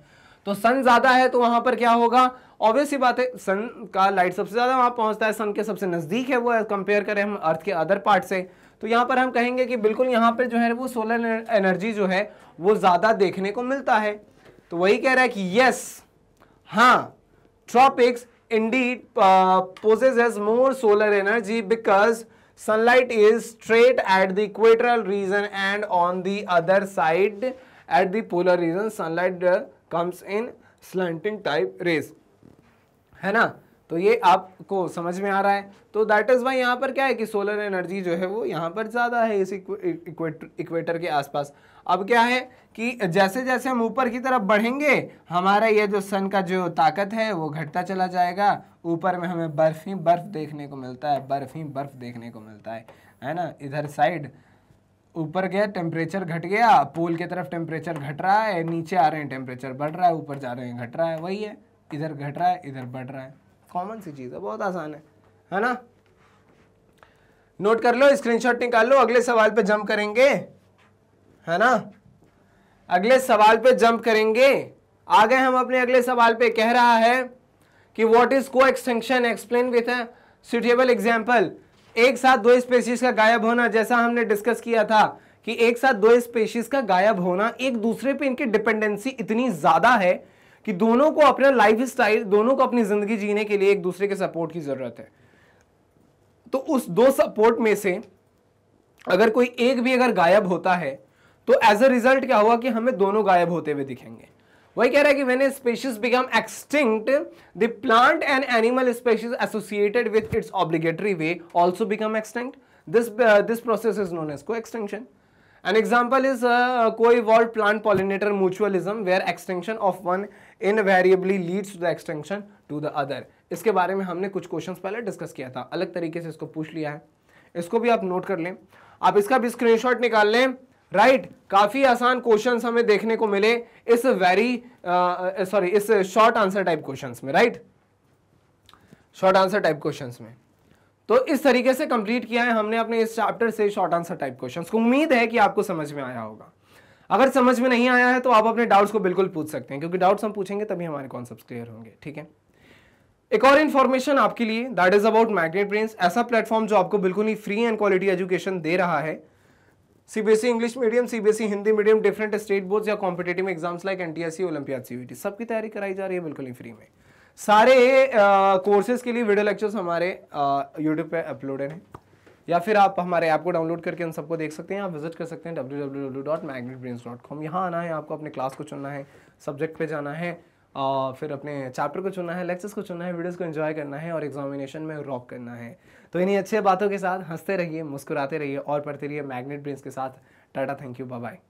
तो सन ज़्यादा है तो वहां पर क्या होगा ऑब्वियस ही बात है सन का लाइट सबसे ज़्यादा वहां पहुंचता है सन के सबसे नज़दीक है वो कंपेयर करें हम अर्थ के अदर पार्ट से तो यहाँ पर हम कहेंगे कि बिल्कुल यहाँ पर जो है वो सोलर एनर्जी जो है वो ज़्यादा देखने को मिलता है तो वही कह रहा है कि यस हाँ tropics indeed possess as more solar energy because sunlight is straight at the equatorial region and on the other side at the polar region sunlight comes in slanting type rays है ना तो ये आपको समझ में आ रहा है तो दैट इज़ वाई यहाँ पर क्या है कि सोलर एनर्जी जो है वो यहाँ पर ज़्यादा है इस इक्वेटर e-, के आसपास अब क्या है कि जैसे जैसे हम ऊपर की तरफ बढ़ेंगे हमारा ये जो सन का जो ताकत है वो घटता चला जाएगा ऊपर में हमें बर्फ ही बर्फ देखने को मिलता है बर्फ ही बर्फ देखने को मिलता है है ना इधर साइड ऊपर गया टेम्परेचर घट गया पोल की तरफ टेम्परेचर घट रहा है नीचे आ रहे हैं टेम्परेचर बढ़ रहा है ऊपर जा रहे हैं घट रहा है वही है इधर घट रहा है इधर बढ़ रहा है कॉमन सी चीज़ है बहुत आसान है है ना नोट कर लो स्क्रीनशॉट निकाल लो अगले सवाल पे जंप करेंगे है ना अगले सवाल पे जंप करेंगे आ गए हम अपने अगले सवाल पे कह रहा है कि what is coextinction explain with suitable example एक साथ दो स्पेशीज का गायब होना जैसा हमने डिस्कस किया था कि एक साथ दो स्पेशीज का गायब होना एक दूसरे पे इनकी डिपेंडेंसी इतनी ज़्यादा है कि दोनों को अपना लाइफ स्टाइल दोनों को अपनी जिंदगी जीने के लिए एक दूसरे के सपोर्ट की जरूरत है तो उस दो सपोर्ट में से अगर कोई एक भी अगर गायब होता है तो एज अ रिजल्ट क्या हुआ कि हमें दोनों गायब होते हुए दिखेंगे वही कह रहा है कि when a species become extinct the plant and animal species associated with its obligatory way also become extinct this this process is known as coextinction an example is coevolved plant pollinator mutualism where extinction of one invariably leads to the extinction to the other इसके बारे में हमने कुछ question पहले discuss किया था अलग तरीके से इसको पूछ लिया है इसको भी आप नोट कर लें आप इसका भी शॉट निकाल लें राइट right, काफी आसान क्वेश्चंस हमें देखने को मिले इस वेरी सॉरी इस शॉर्ट आंसर टाइप क्वेश्चंस में right short answer type questions में तो इस तरीके से कंप्लीट किया है हमने अपने इस चैप्टर से शॉर्ट आंसर टाइप क्वेश्चंस को उम्मीद है कि आपको समझ में आया होगा अगर समझ में नहीं आया है तो आप अपने डाउट्स को बिल्कुल पूछ सकते हैं क्योंकि डाउट्स हम पूछेंगे तभी हमारे कॉन्सेप्ट क्लियर होंगे ठीक है एक और इन्फॉर्मेशन आपके लिए that is about Magnet Brains ऐसा प्लेटफॉर्म जो आपको बिल्कुल ही फ्री एंड क्वालिटी एजुकेशन दे रहा है CBSE English medium CBSE Hindi medium different state board या competitive exams like NTSE olympiad CUET सबकी तैयारी कराई जा रही है बिल्कुल ही फ्री में सारे कोर्सेज के लिए वीडियो लेक्चर्स हमारे यूट्यूब पे अपलोडेड हैं या फिर आप हमारे ऐप को डाउनलोड करके उन सबको देख सकते हैं आप विजिट कर सकते हैं W W W dot Magnet Brains dot com यहाँ आना है आपको अपने क्लास को चुनना है सब्जेक्ट पे जाना है और फिर अपने चैप्टर को चुनना है लेक्चर्स को चुनना है वीडियोस को एंजॉय करना है और एग्जामिनेशन में रॉक करना है तो इन्हीं अच्छे बातों के साथ हंसते रहिए मुस्कुराते रहिए और पढ़ते रहिए मैग्नेट ब्रेन्स के साथ टाटा थैंक यू बाय